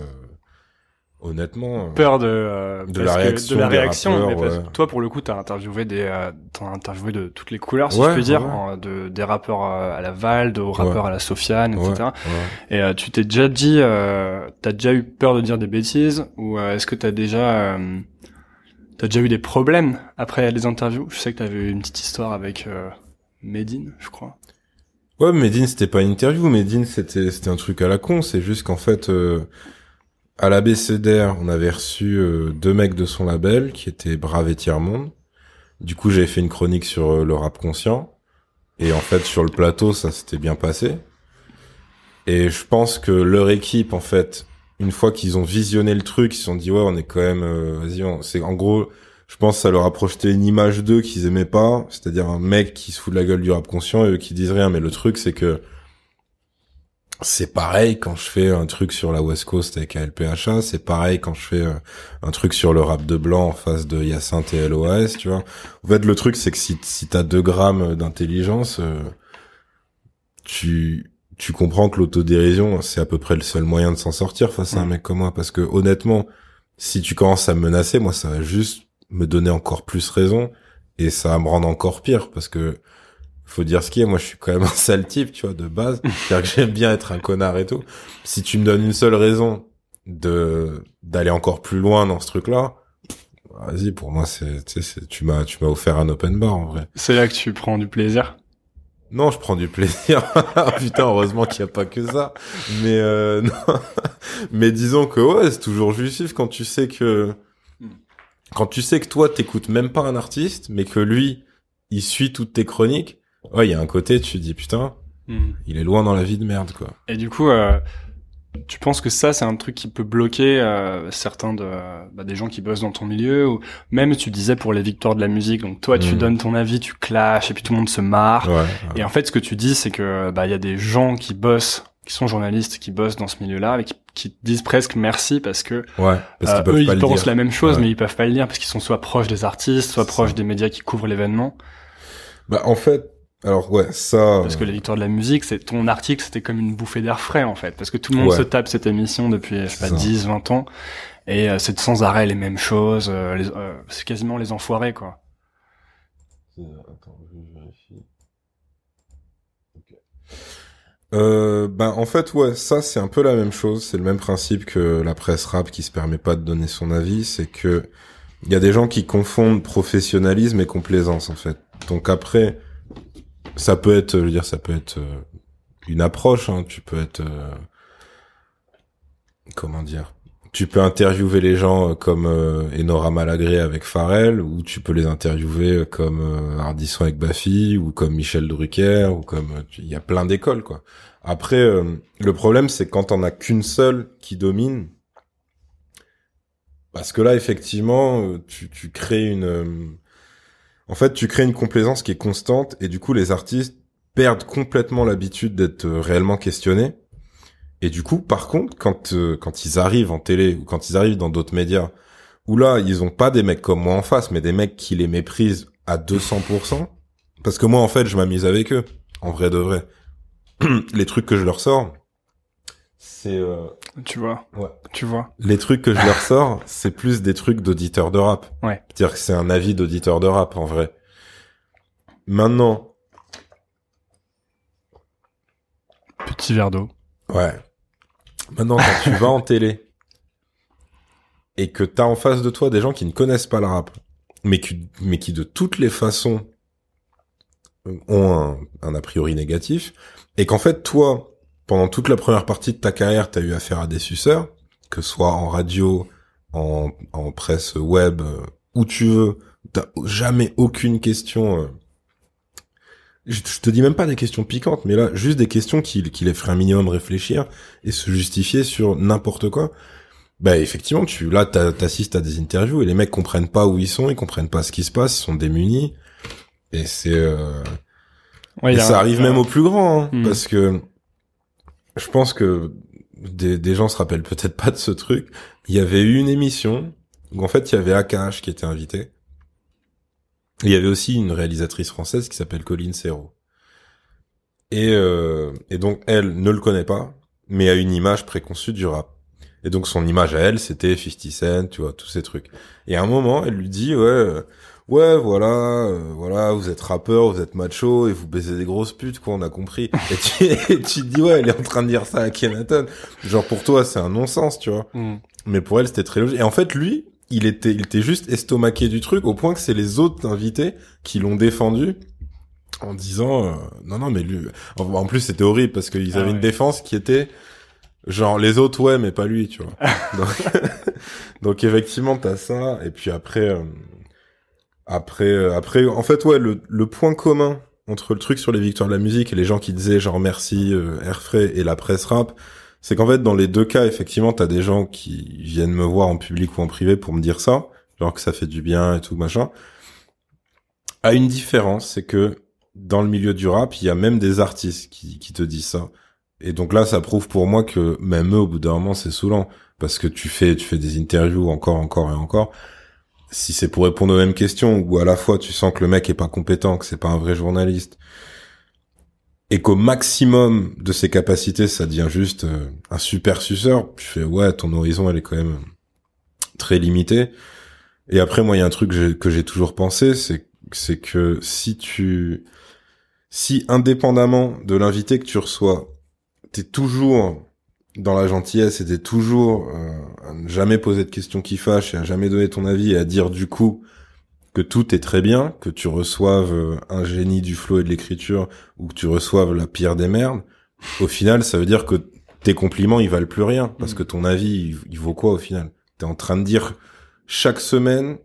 S2: Honnêtement. Euh, peur de, euh, de, la réaction, de, la réaction, mais parce,
S1: Toi, pour le coup, t'as interviewé des, euh, t'as interviewé de toutes les couleurs, si je peux dire, hein, de, des rappeurs à la Valde, aux rappeurs à la Sofiane, etc. Et tu t'es déjà dit, t'as déjà eu peur de dire des bêtises, ou est-ce que t'as déjà, t'as déjà eu des problèmes après les interviews Je sais que t'avais eu une petite histoire avec Medine, je crois.
S2: Ouais, Medine, c'était pas une interview. Medine, c'était, c'était un truc à la con. C'est juste qu'en fait, à BCDR, on avait reçu euh, deux mecs de son label qui étaient Brave et Tiers Monde. Du coup, j'avais fait une chronique sur euh, le rap conscient. Et en fait, sur le plateau, ça s'était bien passé. Et je pense que leur équipe, en fait, une fois qu'ils ont visionné le truc, ils se sont dit ouais, on est quand même, euh, vas-y, c'est en gros, je pense que ça leur a projeté une image d'eux qu'ils aimaient pas, c'est-à-dire un mec qui se fout de la gueule du rap conscient et eux qui disent rien. Mais le truc, c'est que c'est pareil quand je fais un truc sur la West Coast avec ALPHA, c'est pareil quand je fais euh, un truc sur le rap de blanc en face de Hyacinthe et LOS, tu vois. En fait, le truc, c'est que si, si t'as 2 grammes d'intelligence, euh, tu, tu comprends que l'autodérision, c'est à peu près le seul moyen de s'en sortir face à un mm. mec comme moi. Parce que honnêtement, si tu commences à me menacer, moi, ça va juste me donner encore plus raison et ça va me rendre encore pire parce que faut dire ce qui est. Moi, je suis quand même un sale type, tu vois, de base. C'est-à-dire que j'aime bien être un connard et tout. Si tu me donnes une seule raison de d'aller encore plus loin dans ce truc-là, vas-y. Pour moi, c'est tu m'as tu m'as offert un open bar en vrai.
S1: C'est là que tu prends du plaisir.
S2: Non, je prends du plaisir. Putain, heureusement qu'il n'y a pas que ça. Mais euh, mais disons que ouais, c'est toujours jouissif quand tu sais que quand tu sais que toi t'écoutes même pas un artiste, mais que lui il suit toutes tes chroniques ouais, il y a un côté, tu dis putain, hmm. il est loin dans la vie de merde, quoi.
S1: Et du coup, euh, tu penses que ça, c'est un truc qui peut bloquer euh, certains de, bah, des gens qui bossent dans ton milieu, ou même tu disais pour les victoires de la musique, donc toi, tu hmm. donnes ton avis, tu clashes, et puis tout le monde se marre. Et en fait, ce que tu dis, c'est que bah il y a des gens qui bossent qui sont journalistes, qui bossent dans ce milieu-là, et qui, te disent presque merci parce que ouais, parce euh, ils eux, ils pensent la même chose, mais ils peuvent pas le dire parce qu'ils sont soit proches des artistes, soit proches des médias qui couvrent l'événement.
S2: Bah, en fait, alors ouais,
S1: ça. Parce que la victoire de la musique, c'est ton article, c'était comme une bouffée d'air frais en fait, parce que tout le monde se tape cette émission depuis je sais pas 10, 20 ans, et euh, c'est sans arrêt les mêmes choses, euh, euh, c'est quasiment les enfoirés quoi. Attends,
S2: ben en fait ouais, ça c'est un peu la même chose, c'est le même principe que la presse rap qui se permet pas de donner son avis, c'est que il y a des gens qui confondent professionnalisme et complaisance en fait. Donc après ça peut être, je veux dire, ça peut être euh, une approche. Hein. Tu peux être, euh, comment dire, tu peux interviewer les gens euh, comme Enora Malagré avec Farrell, ou tu peux les interviewer comme Ardisson avec Baffy, ou comme Michel Drucker, ou comme il y a plein d'écoles quoi. Après, le problème c'est quand on a qu'une seule qui domine, parce que là effectivement, tu, tu crées une en fait, tu crées une complaisance qui est constante et du coup, les artistes perdent complètement l'habitude d'être euh, réellement questionnés. Et du coup, par contre, quand euh, quand ils arrivent en télé ou quand ils arrivent dans d'autres médias, où là, ils ont pas des mecs comme moi en face, mais des mecs qui les méprisent à 200%, parce que moi, en fait, je m'amuse avec eux, en vrai de vrai. les trucs que je leur sors, c'est euh,
S1: tu vois tu vois
S2: les trucs que je leur sors c'est plus des trucs d'auditeurs de rap dire que c'est un avis d'auditeur de rap en vrai maintenant petit verre d'eau ouais maintenant tu vas en télé et que t'as en face de toi des gens qui ne connaissent pas le rap mais qui mais qui de toutes les façons euh, ont un a priori négatif et qu'en fait toi pendant toute la première partie de ta carrière, tu as eu affaire à des suceurs, que ce soit en radio, en, presse web, euh, où tu veux. T'as jamais aucune question. Euh. Je, te dis même pas des questions piquantes, mais là, juste des questions qui, qui les feraient un minimum réfléchir et se justifier sur n'importe quoi. Ben, effectivement, tu là t'assistes à des interviews et les mecs comprennent pas où ils sont, ils comprennent pas ce qui se passe, ils sont démunis et c'est euh, ça arrive même aux plus grands hein, hmm. parce que je pense que des, gens se rappellent peut-être pas de ce truc. Il y avait eu une émission où en fait il y avait Akash qui était invité. Il y avait aussi une réalisatrice française qui s'appelle Colline Serrault. Et, euh, et donc elle ne le connaît pas, mais a une image préconçue du rap. Et donc son image à elle, c'était 50 Cent, tu vois, tous ces trucs. Et à un moment, elle lui dit, ouais, euh, ouais voilà euh, voilà vous êtes rappeur vous êtes macho et vous baisez des grosses putes quoi on a compris et tu, tu te dis ouais elle est en train de dire ça à Kenaton genre pour toi c'est un non-sens tu vois mm. mais pour elle c'était très logique et en fait lui il était il était juste estomaqué du truc au point que c'est les autres invités qui l'ont défendu en disant euh, non non mais lui en, plus c'était horrible parce qu'ils ah avaient une défense qui était genre les autres ouais mais pas lui tu vois donc, effectivement t'as ça et puis après euh, après, euh, après, en fait, ouais, le, le, point commun entre le truc sur les victoires de la musique et les gens qui disaient genre merci euh, Airfray et la presse rap, c'est qu'en fait, dans les deux cas, effectivement, t'as des gens qui viennent me voir en public ou en privé pour me dire ça, genre que ça fait du bien et tout, machin. À une différence, c'est que dans le milieu du rap, il y a même des artistes qui, qui te disent ça. Et donc là, ça prouve pour moi que même eux, au bout d'un moment, c'est saoulant. Parce que tu fais, tu fais des interviews encore, encore et encore si c'est pour répondre aux mêmes questions ou à la fois tu sens que le mec est pas compétent, que c'est pas un vrai journaliste et qu'au maximum de ses capacités, ça devient juste euh, un super suceur, tu fais ouais, ton horizon elle est quand même très limitée. Et après moi il y a un truc que j'ai toujours pensé, c'est c'est que si tu si indépendamment de l'invité que tu reçois, t'es toujours dans la gentillesse c'était toujours euh, à ne jamais poser de questions qui fâchent et à jamais donner ton avis et à dire du coup que tout est très bien, que tu reçoives euh, un génie du flow et de l'écriture ou que tu reçoives la pire des merdes, au final, ça veut dire que tes compliments, ils valent plus rien parce mm. que ton avis, il, il vaut quoi au final T'es en train de dire chaque semaine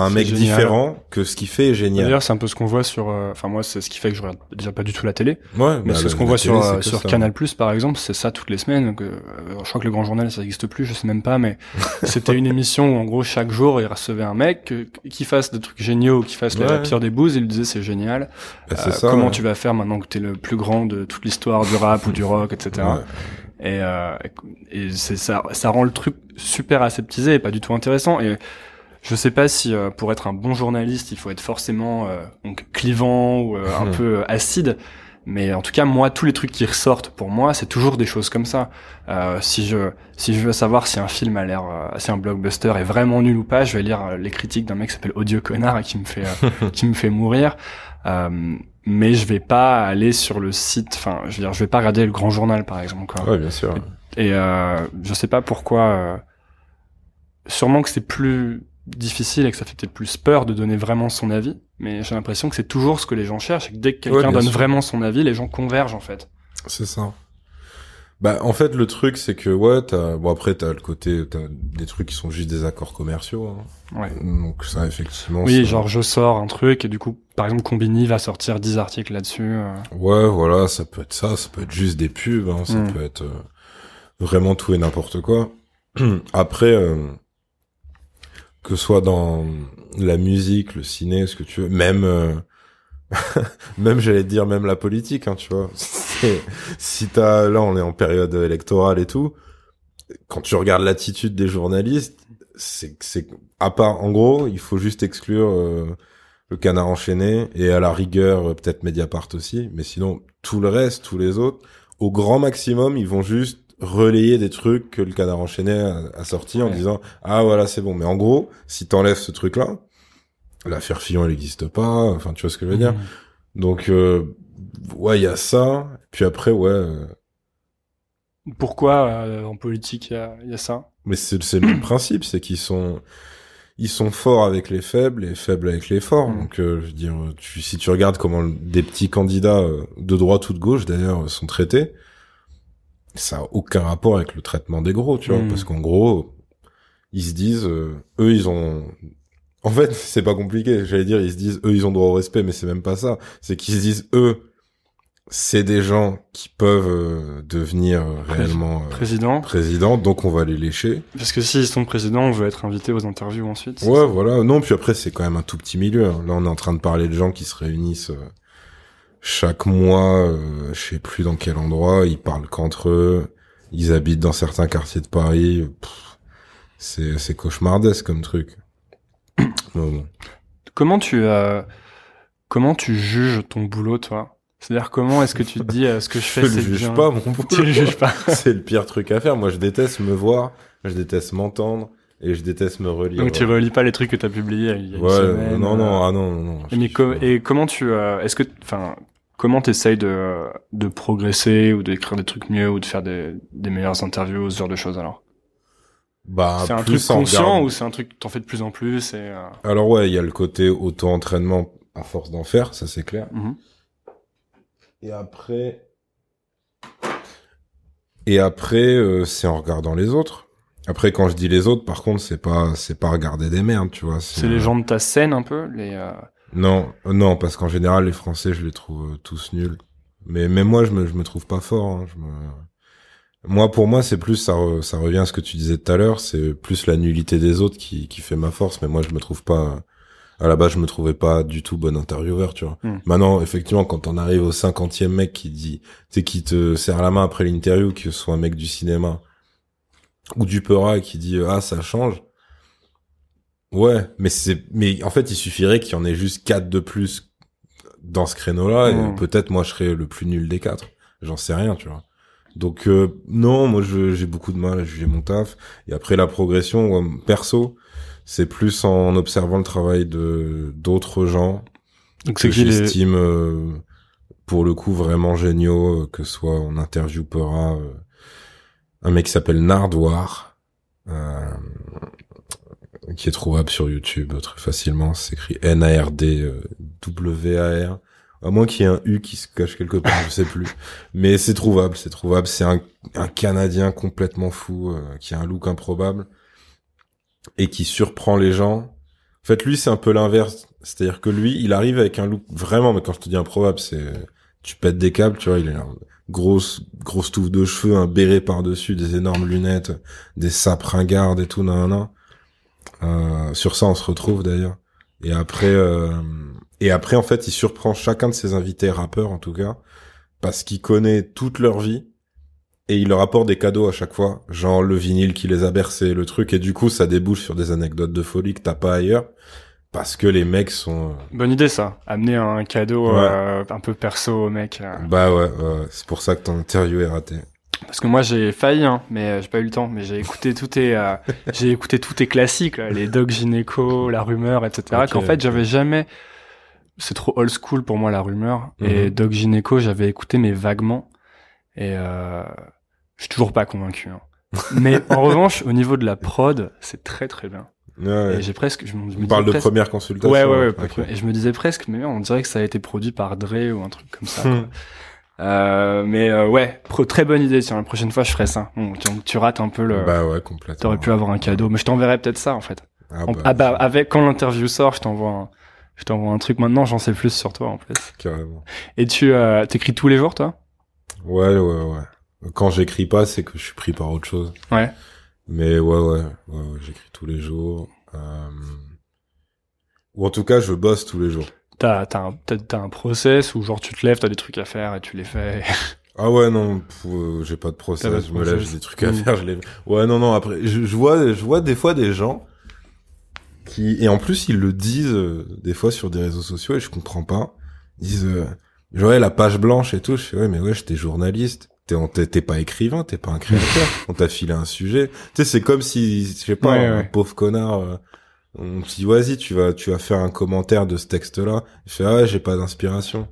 S2: un mec différent que ce qu'il fait est génial. D'ailleurs,
S1: c'est un peu ce qu'on voit sur. Euh, enfin, moi, c'est ce qui fait que je regarde déjà pas du tout la télé. Ouais, mais bah, c'est ce qu'on voit sur, euh, sur Canal Plus, par exemple, c'est ça toutes les semaines. Donc, euh, je crois que le Grand Journal, ça n'existe plus, je sais même pas, mais c'était une émission où, en gros, chaque jour, il recevait un mec qui fasse des trucs géniaux, qui fasse la pire des bouses, il lui disait c'est génial. Bah, comment tu vas faire maintenant que t'es le plus grand de toute l'histoire du rap ou du rock, etc. Et, et c'est ça, ça rend le truc super aseptisé et pas du tout intéressant. Et je sais pas si euh, pour être un bon journaliste, il faut être forcément euh, donc clivant ou euh, un peu acide. Mais en tout cas, moi, tous les trucs qui ressortent pour moi, c'est toujours des choses comme ça. si je si je veux savoir si un film a l'air, si un blockbuster est vraiment nul ou pas, je vais lire les critiques d'un mec qui s'appelle Odieux Connard et qui me fait qui me fait mourir. mais je vais pas aller sur le site. Enfin, je veux dire, je vais pas regarder le Grand Journal, par exemple. Quoi. Ouais, bien sûr. Et, je je sais pas pourquoi sûrement que c'est plus difficile et que ça fait peut-être plus peur de donner vraiment son avis. Mais j'ai l'impression que c'est toujours ce que les gens cherchent et que dès que quelqu'un donne vraiment son avis, les gens convergent en fait.
S2: C'est ça. Bah en fait le truc c'est que ouais t'as bon après t'as le côté t'as des trucs qui sont juste des accords commerciaux hein.
S1: ouais. donc ça effectivement oui genre je sors un truc et du coup par exemple Combini va sortir 10 articles là-dessus euh.
S2: ouais voilà ça peut être ça ça peut être juste des pubs hein, ça mm. peut être euh, vraiment tout et n'importe quoi après euh, que ce soit dans la musique, le ciné, ce que tu veux, même euh, même j'allais dire même la politique, hein, tu vois. Si t'as là, on est en période électorale et tout. Quand tu regardes l'attitude des journalistes, c'est c'est à part en gros, il faut juste exclure euh, le canard enchaîné et à la rigueur euh, peut-être Mediapart aussi, mais sinon tout le reste, tous les autres, au grand maximum, ils vont juste relayer des trucs que le canard enchaîné a, sorti en disant ah voilà c'est bon mais en gros si t'enlèves ce truc là l'affaire Fillon elle n'existe pas enfin tu vois ce que je veux dire mmh. donc euh, ouais il y a ça puis après ouais euh,
S1: pourquoi euh, en politique il y, a, ça
S2: mais c'est le principe c'est qu'ils sont ils sont forts avec les faibles et faibles avec les forts. Mmh. Donc, je veux dire, si tu regardes comment des petits candidats de droite ou de gauche d'ailleurs sont traités, ça a aucun rapport avec le traitement des gros, tu vois, hmm. parce qu'en gros, ils se disent, euh, eux, ils ont, en fait, c'est pas compliqué. J'allais dire, ils se disent, eux, ils ont droit au respect, mais c'est même pas ça. C'est qu'ils se disent, eux, c'est des gens qui peuvent euh, devenir euh, réellement président. président, donc on va les lécher.
S1: Parce que s'ils sont présidents, on veut être invité aux interviews ensuite. Ouais,
S2: voilà. Non, puis après, c'est quand même un tout petit milieu. Hein. Là, on est en train de parler de gens qui se réunissent chaque mois, euh, je sais plus dans quel endroit, ils parlent qu'entre eux, ils habitent dans certains quartiers de Paris. C'est cauchemardesque comme truc.
S1: Comment tu euh, comment tu juges ton boulot toi c'est-à-dire comment est-ce que tu te dis à euh, ce que je, je fais juge pas mon boulot. le pas.
S2: c'est le pire truc à faire. Moi je déteste me voir, je déteste m'entendre, et je déteste me relire. Donc tu
S1: relis pas les trucs que t'as publiés il y a ouais, une semaine, non non euh, ah non non. et comment tu euh, est-ce que enfin comment t'essayes de de progresser ou d'écrire des trucs mieux ou de faire des des meilleures interviews ou ce genre de choses alors? Bah, c'est un truc conscient ou c'est un truc que t'en fais de plus en plus et euh, Alors
S2: ouais, il y a le côté auto-entraînement à force d'en faire, ça c'est clair. Mhm. Et après, et après, c'est en regardant les autres. Après, quand je dis les autres, par contre, c'est pas c'est pas regarder des merdes, tu vois. C'est les euh, gens
S1: de ta scène un peu, les. Euh,
S2: non, non, parce qu'en général, les Français, je les trouve euh, tous nuls. Mais même moi, je me je me trouve pas fort. Hein, moi, pour moi, c'est plus ça ça revient à ce que tu disais tout à l'heure. C'est plus la nullité des autres qui qui fait ma force. Mais moi, je me trouve pas. À la base, je me trouvais pas du tout bon intervieweur, tu vois. Hmm. Maintenant, effectivement, quand on arrive au cinquantième mec qui dit, tu sais, qui te serre la main après l'interview, que ce soit un mec du cinéma, ou du Pera qui dit euh, ah ça change. Ouais, mais c'est mais en fait il suffirait qu'il y en ait juste quatre de plus dans ce créneau-là et hmm. peut-être moi je serais le plus nul des quatre. J'en sais rien, tu vois. Donc euh, non, moi j'ai beaucoup de mal à juger mon taf. Et après la progression perso, c'est plus en observant le travail de d'autres gens Donc que j'estime euh, pour le coup vraiment géniaux, que soit on interview Pera un mec qui s'appelle Nardwar euh, qui est trouvable sur YouTube très facilement. C'est écrit N-A-R-D-W-A-R. Euh, à moins qu'il y ait un U qui se cache quelque part, je sais plus. Mais c'est trouvable, c'est trouvable. C'est un, un, Canadien complètement fou, euh, qui a un look improbable et qui surprend les gens. En fait, lui, c'est un peu l'inverse. C'est-à-dire que lui, il arrive avec un look vraiment, mais quand je te dis improbable, c'est, tu pètes des câbles, tu vois, il est là grosse grosse touffe de cheveux, un béret par-dessus, des énormes lunettes, des sapes ringardes et tout, nan, nan. Euh, sur ça, on se retrouve d'ailleurs. Et après, euh, et après, en fait, il surprend chacun de ses invités rappeurs, en tout cas, parce qu'il connaît toute leur vie et il leur apporte des cadeaux à chaque fois, genre le vinyle qui les a bercés, le truc, et du coup, ça débouche sur des anecdotes de folie que t'as pas ailleurs parce que les mecs sont. Euh,
S1: Bonne idée ça, amener un cadeau euh, un peu perso aux mecs euh.
S2: Bah ouais, c'est pour ça que ton interview est raté.
S1: Parce que moi j'ai failli, hein, mais j'ai pas eu le temps. Mais j'ai écouté tout tes, j'ai écouté tous tes classiques, les Dog gynéco, la rumeur, etc. Okay. Qu'en fait j'avais jamais. C'est trop old school pour moi la rumeur. Et mhm. doc gynéco j'avais écouté mais vaguement. Et je suis toujours pas convaincu. Hein. mais en revanche au niveau de la prod c'est très très bien j'ai presque. Je, parle de première consultation. Ouais, ouais, hein. ouais. Et je me disais presque, mais on dirait que ça a été produit par Dre ou un truc comme ça. Hmm. Euh, mais euh, ouais, très bonne idée. Tiens, la prochaine fois, je ferai ça. tu, rates un peu le. Bah ouais, complètement. T'aurais pu avoir un cadeau, mais je t'enverrai peut-être ça en fait. Ah, bah, ah bah avec quand l'interview sort, je t'envoie un, je t'envoie un truc. Maintenant, j'en sais plus sur toi en fait. Carrément. Et tu euh, t'écris tous les jours, toi
S2: Ouais, ouais, ouais. Quand j'écris pas, c'est que je suis pris par autre chose. Ouais.
S1: Mais ouais, ouais, j'écris tous les jours. Euh... Ou en tout cas, je bosse tous les jours. T'as as un, un process où genre tu te lèves, t'as des trucs à faire et tu les fais.
S2: Ah ouais non, euh, j'ai pas de process, je me lève, j'ai des trucs à faire, je les. Ouais non non après, je, je, vois, je vois des fois des gens qui et en plus ils le disent euh, des fois sur des réseaux sociaux et je comprends pas, ils disent euh, genre la page blanche et tout, je fais ouais mais ouais j'étais journaliste, t'es pas écrivain, t'es pas un créateur. on t'a filé un sujet. Tu sais, c'est comme si, je sais pas, un pauvre connard. Euh, on te dit vas-y, tu vas, tu vas faire un commentaire de ce texte-là. Il fais, ah j'ai pas d'inspiration.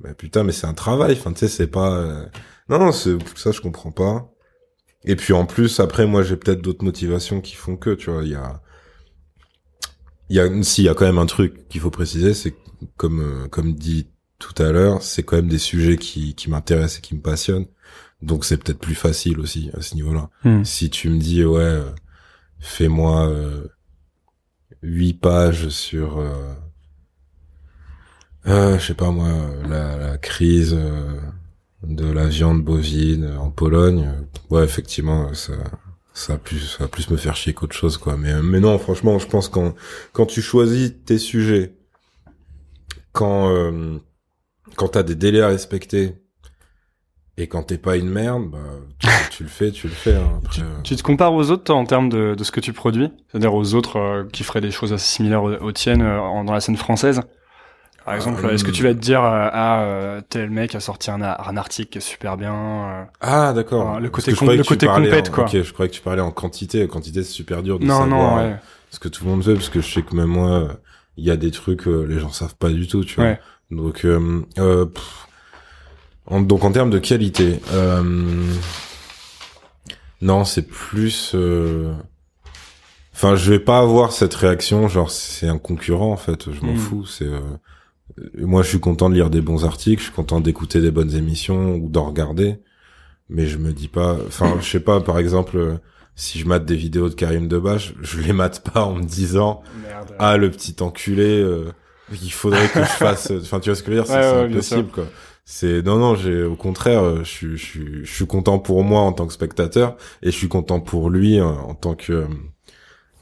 S2: Mais putain, mais c'est un travail. Enfin, tu sais, c'est pas. Euh, non, non, ça je comprends pas. Et puis en plus, après, moi, j'ai peut-être d'autres motivations qui font que, tu vois, il y a, il y a, s'il y a quand même un truc qu'il faut préciser, c'est comme, euh, comme dit tout à l'heure, c'est quand même des sujets qui, qui m'intéressent et qui me passionnent. Donc c'est peut-être plus facile aussi à ce niveau-là. Hmm. Si tu me dis ouais, euh, fais-moi euh, huit pages sur euh, euh, je sais pas moi la, crise de la viande bovine en Pologne. Ouais, effectivement, ça ça va plus ça plus me faire chier qu'autre chose quoi. Mais mais non, franchement, je pense quand quand tu choisis tes sujets quand quand as des délais à respecter et quand t'es pas une merde, bah, tu, le fais, tu le fais. Hein. Euh,
S1: tu, te compares aux autres en termes de, ce que tu produis, c'est-à-dire aux autres euh, qui feraient des choses assez similaires aux, tiennes euh, dans la scène française. Par exemple, est-ce que tu vas te dire ah tel mec a sorti un, un article super bien. ah d'accord. le côté compète quoi. je croyais que tu
S2: parlais en quantité. quantité c'est super dur de non, savoir non, ce que tout le monde veut, parce que je sais que même moi il y a des trucs les gens savent pas du tout tu vois. Donc donc en termes de qualité, euh, non, c'est plus. Euh, enfin, je vais pas avoir cette réaction, genre c'est un concurrent en fait, je m'en mm. fous. C'est euh, moi, je suis content de lire des bons articles, je suis content d'écouter des bonnes émissions ou d'en regarder, mais je me dis pas. Enfin, je sais pas. Par exemple, si je mate des vidéos de Karim Debache, je les mate pas en me disant ah le petit enculé, il faudrait que je fasse. Enfin, tu vois ce que je veux dire, c'est impossible quoi. C'est non non, j'ai au contraire, euh, je, je, suis je suis content pour moi en tant que spectateur et je suis content pour lui euh, en tant que euh,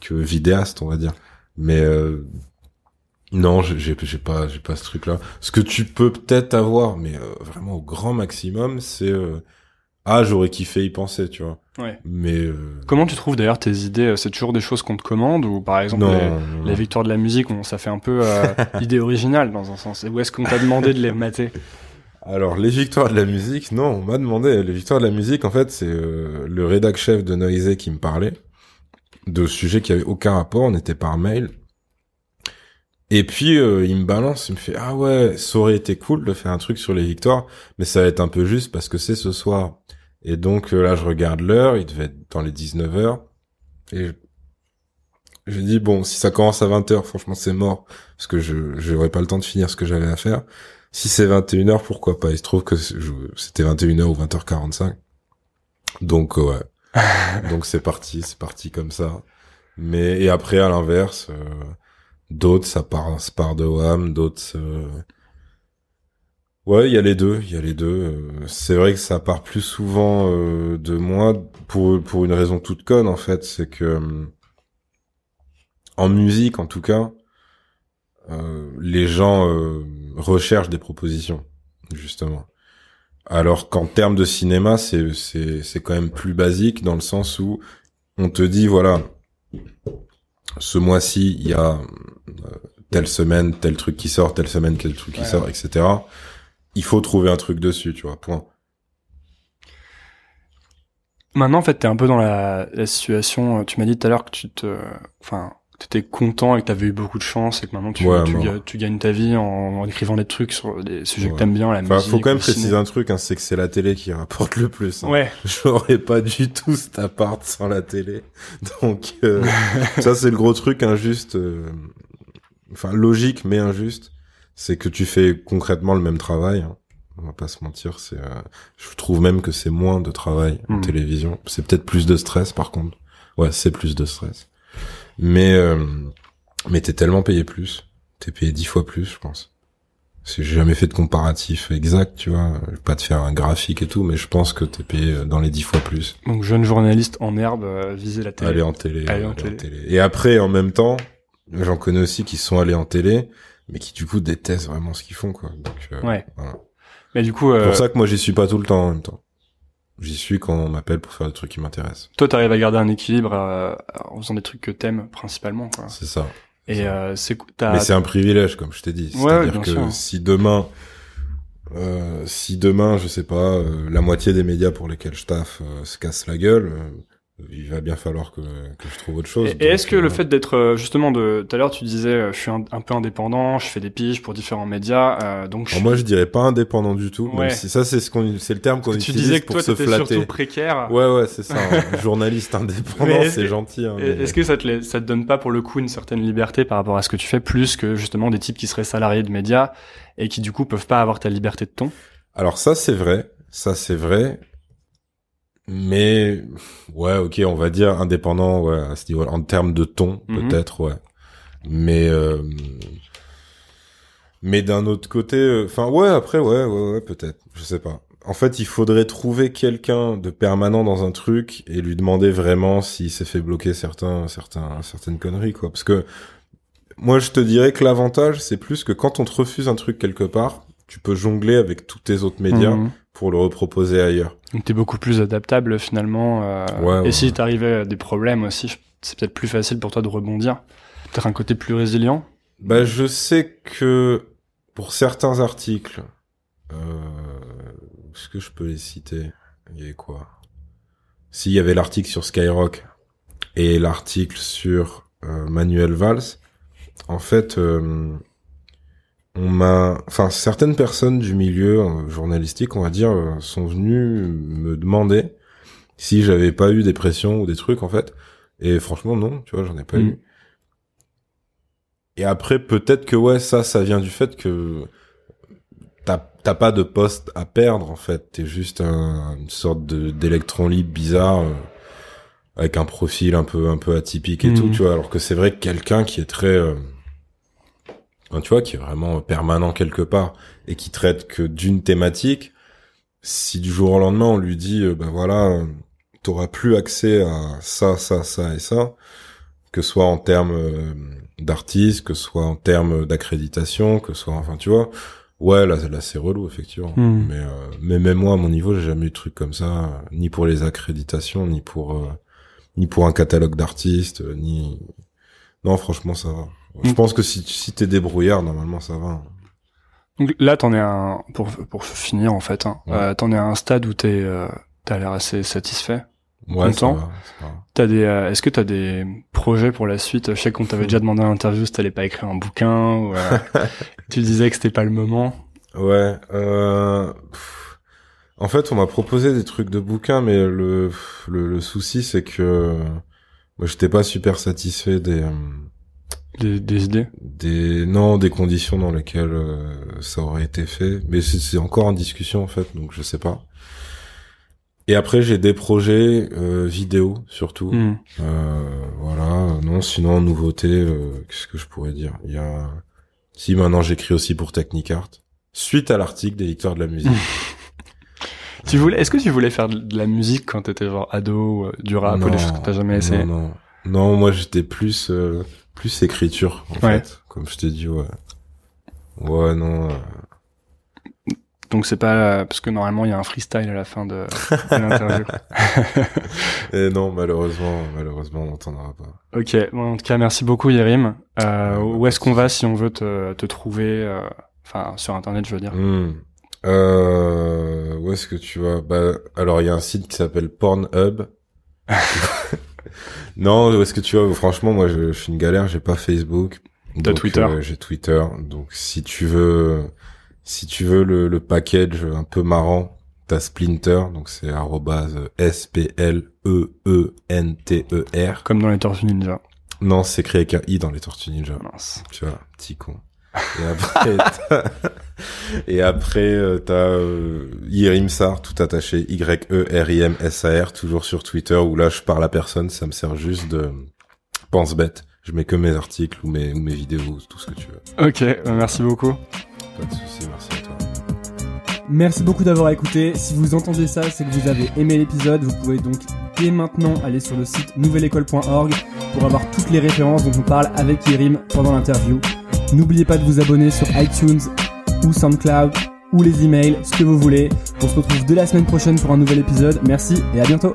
S2: que vidéaste, on va dire. Mais non, j'ai j'ai pas j'ai pas ce truc là. Ce que tu peux peut-être avoir, mais vraiment au
S1: grand maximum, c'est ah j'aurais kiffé y penser, tu vois. Ouais. Mais comment tu trouves d'ailleurs tes idées C'est toujours des choses qu'on te commande ou par exemple les, victoires de la musique, ça fait un peu idée originale dans un sens. Où est-ce qu'on t'a demandé de les mater alors, les
S2: victoires de la musique, non, on m'a demandé. Les victoires de la musique, en fait, c'est euh, le rédac chef de Noisé qui me parlait de sujets qui avait aucun rapport, on était par mail. Et puis, euh, il me balance, il me fait « Ah ouais, ça aurait été cool de faire un truc sur les victoires, mais ça va être un peu juste parce que c'est ce soir. » Et donc, euh, là, je regarde l'heure, il devait être dans les 19h. Et je dis « Bon, si ça commence à 20h, franchement, c'est mort, parce que je n'aurai pas le temps de finir ce que j'avais à faire. » Si c'est 21h, pourquoi pas Il se trouve que c'était 21h ou 20h45. Donc euh, ouais. Donc c'est parti, c'est parti comme ça. Mais et après à l'inverse, euh, d'autres ça part, ça part de Wam. d'autres euh, ouais il y a les deux, il y a les deux. C'est vrai que ça part plus souvent de moi pour pour une raison toute conne en fait, c'est que en musique en tout cas, les gens recherche des propositions, justement. Alors qu'en termes de cinéma, c'est, c'est, c'est quand même plus basique dans le sens où on te dit, voilà, ce mois-ci, il y a euh, telle semaine, tel truc qui sort, telle semaine, quel truc qui sort, etc. Il faut trouver un truc dessus,
S1: tu vois, point. Maintenant, en fait, t'es un peu dans la, la situation. Euh, tu m'as dit tout à l'heure que tu te, enfin, t'étais content et que t'avais eu beaucoup de chance et que maintenant tu, tu, tu, gagnes ta vie en, en, écrivant des trucs sur des sujets que t'aimes bien, la Faut quand même préciser un
S2: truc, hein, c'est que c'est la télé qui rapporte le plus. Hein. J'aurais pas du tout cet appart sans la télé. Donc euh, ça c'est le gros truc injuste, euh, enfin logique mais injuste, c'est que tu fais concrètement le même travail. Hein. On va pas se mentir, c'est, euh, je trouve même que c'est moins de travail en hmm. télévision. C'est peut-être plus de stress par contre. Ouais, c'est plus de stress. Mais, euh, mais t'es tellement payé plus. T'es payé dix fois plus, je pense. J'ai jamais fait de comparatif exact, tu vois. pas de faire un graphique et tout,
S1: mais je pense que t'es payé euh, dans les dix fois plus. Donc jeune journaliste en herbe, euh, viser la télé. Aller en télé. Aller, en, télé. Et
S2: après, en même temps, j'en connais aussi qui sont allés en télé, mais qui du coup détestent vraiment ce qu'ils font, quoi.
S1: ouais. Voilà. Mais du coup, c'est pour ça
S2: que moi j'y suis pas tout le temps en même temps. J'y suis quand on m'appelle pour faire des trucs qui m'intéressent.
S1: Toi, t'arrives à garder un équilibre euh, en faisant des trucs que t'aimes principalement. C'est ça. Et c'est euh, Mais c'est un
S2: privilège, comme je t'ai dit. C'est-à-dire que si demain, euh, si demain, je sais pas, euh, la moitié des médias pour lesquels je taffe se casse la gueule, il va bien falloir que, que je trouve autre chose.
S1: Et, est-ce que le euh, fait d'être euh, justement de tout à l'heure tu disais euh, je suis un, peu indépendant, je fais des piges pour différents médias, euh, donc je... moi je dirais
S2: pas indépendant du tout. Ouais. si ça
S1: c'est ce qu'on c'est le terme qu'on utilise tu disais que pour toi, se précaire. Ouais ouais c'est ça. journaliste indépendant c'est gentil. Hein, est-ce que ça te ça te donne pas pour le coup une certaine liberté par rapport à ce que tu fais plus que justement des types qui seraient salariés de médias et qui du coup peuvent pas avoir ta liberté de ton Alors ça c'est
S2: vrai, ça c'est vrai. Mais ouais, ok, on va dire indépendant, ouais, à ce niveau en termes de ton, mhm. peut-être, ouais. Mais euh, mais d'un autre côté, euh, enfin ouais, après ouais, ouais, ouais peut-être, je sais pas. En fait, il faudrait trouver quelqu'un de permanent dans un truc et lui demander vraiment s'il s'est fait bloquer certains, certains, certaines conneries, quoi. Parce que moi, je te dirais que l'avantage, c'est plus que quand on te refuse un truc quelque part, tu peux jongler avec tous tes autres médias mhm pour le reproposer ailleurs.
S1: Donc t'es beaucoup plus adaptable finalement. Euh, et si si t'arrivais à euh, des problèmes aussi, c'est peut-être plus facile pour toi de rebondir. Peut-être un côté plus résilient. Bah, je sais que pour certains articles, euh,
S2: est-ce que je peux les citer Il y avait quoi S'il y avait l'article sur Skyrock et l'article sur Manuel Valls, en fait, on m'a, enfin certaines personnes du milieu euh, journalistique, on va dire, euh, sont venues me demander si j'avais pas eu des pressions ou des trucs en fait. Et franchement non, tu vois, j'en ai pas mm. eu. Et après peut-être que ouais, ça, ça vient du fait que t'as pas de poste à perdre en fait. T'es juste une sorte d'électron libre bizarre euh, avec un profil un peu un peu atypique et tout, mm. tu vois. Alors que c'est vrai que quelqu'un qui est très tu vois, qui est vraiment permanent quelque part et qui traite que d'une thématique, si du jour au lendemain on lui dit, ben voilà, euh, t'auras plus accès à ça, ça, ça et ça, que ce soit en termes euh, d'artistes, que ce soit en termes d'accréditation, que ce soit, enfin, tu vois, Ouais, là, là c'est relou, effectivement. Hmm. Mais, mais même moi, à mon niveau, j'ai jamais eu de truc comme ça, ni pour les accréditations, ni pour, ni pour un catalogue d'artistes, ni... Non, franchement, ça va. Je pense que si, si t'es débrouillard, normalement, ça va. Hein.
S1: Donc là, t'en es un, pour, pour finir, en fait, hein, euh, t'en es à un stade où t'es, euh, t'as l'air assez satisfait. Ouais, content. Ça va, T'as des, euh, est-ce que t'as des projets pour la suite? Je sais qu'on t'avait déjà demandé à l'interview si t'allais pas écrire un bouquin ou, euh, tu disais que c'était pas le moment. Ouais,
S2: en fait, on m'a proposé des trucs de bouquins, mais le, le, le souci, c'est que, moi, j'étais pas super satisfait des, des, idées des non des conditions dans lesquelles euh, ça aurait été fait mais c'est encore en discussion en fait donc je sais pas et après j'ai des projets euh, vidéo surtout hmm. euh, voilà non sinon nouveauté qu'est-ce que je pourrais dire il y si maintenant j'écris aussi pour Technicart suite
S1: à l'article des victoires de la musique tu voulais est-ce que tu voulais faire de la musique quand t'étais genre ado du rap ou des choses que t'as jamais essayé non.
S2: Non, moi j'étais plus euh, plus écriture en fait, comme je t'ai dit
S1: ouais. Ouais non. Euh. Donc c'est pas euh, parce que normalement il y a un freestyle à la fin de, l'interview. Et eh non, malheureusement,
S2: malheureusement, on n'entendra
S1: pas. Ok, en tout cas, merci beaucoup Yerim. Bah, où est-ce qu'on va si on veut te, te trouver, enfin sur internet, je veux dire. Hmm. où
S2: est-ce que tu vas Bah alors il y a un site qui s'appelle Pornhub. non, est-ce que tu vois, franchement, moi, je, suis une galère, j'ai pas Facebook. T'as Twitter. Euh, j'ai Twitter. Donc, si tu veux, si tu veux le, package un peu marrant, t'as Splinter. Donc, c'est arrobase euh, S-P-L-E-E-N-T-E-R. Comme dans les Tortues Ninja. Non, c'est écrit avec un i dans les Tortues Ninja. Tu vois, petit con. Et après, Et après, euh, t'as euh, Yerim Sar, tout attaché, Y-E-R-I-M-S-A-R, toujours sur Twitter, où là, je parle à personne, ça me sert juste de pense bête. Je mets que mes articles ou mes, vidéos, tout ce que tu veux.
S1: Ok, bah, merci beaucoup. Pas de soucis, merci à toi. Merci beaucoup d'avoir écouté. Si vous entendez ça, c'est que vous avez aimé l'épisode. Vous pouvez donc dès maintenant aller sur le site nouvelleécole.org pour avoir toutes les références dont on parle avec Irim pendant l'interview. N'oubliez pas de vous abonner sur iTunes ou SoundCloud ou les emails, ce que vous voulez. On se retrouve dès la semaine prochaine pour un nouvel épisode. Merci et à bientôt.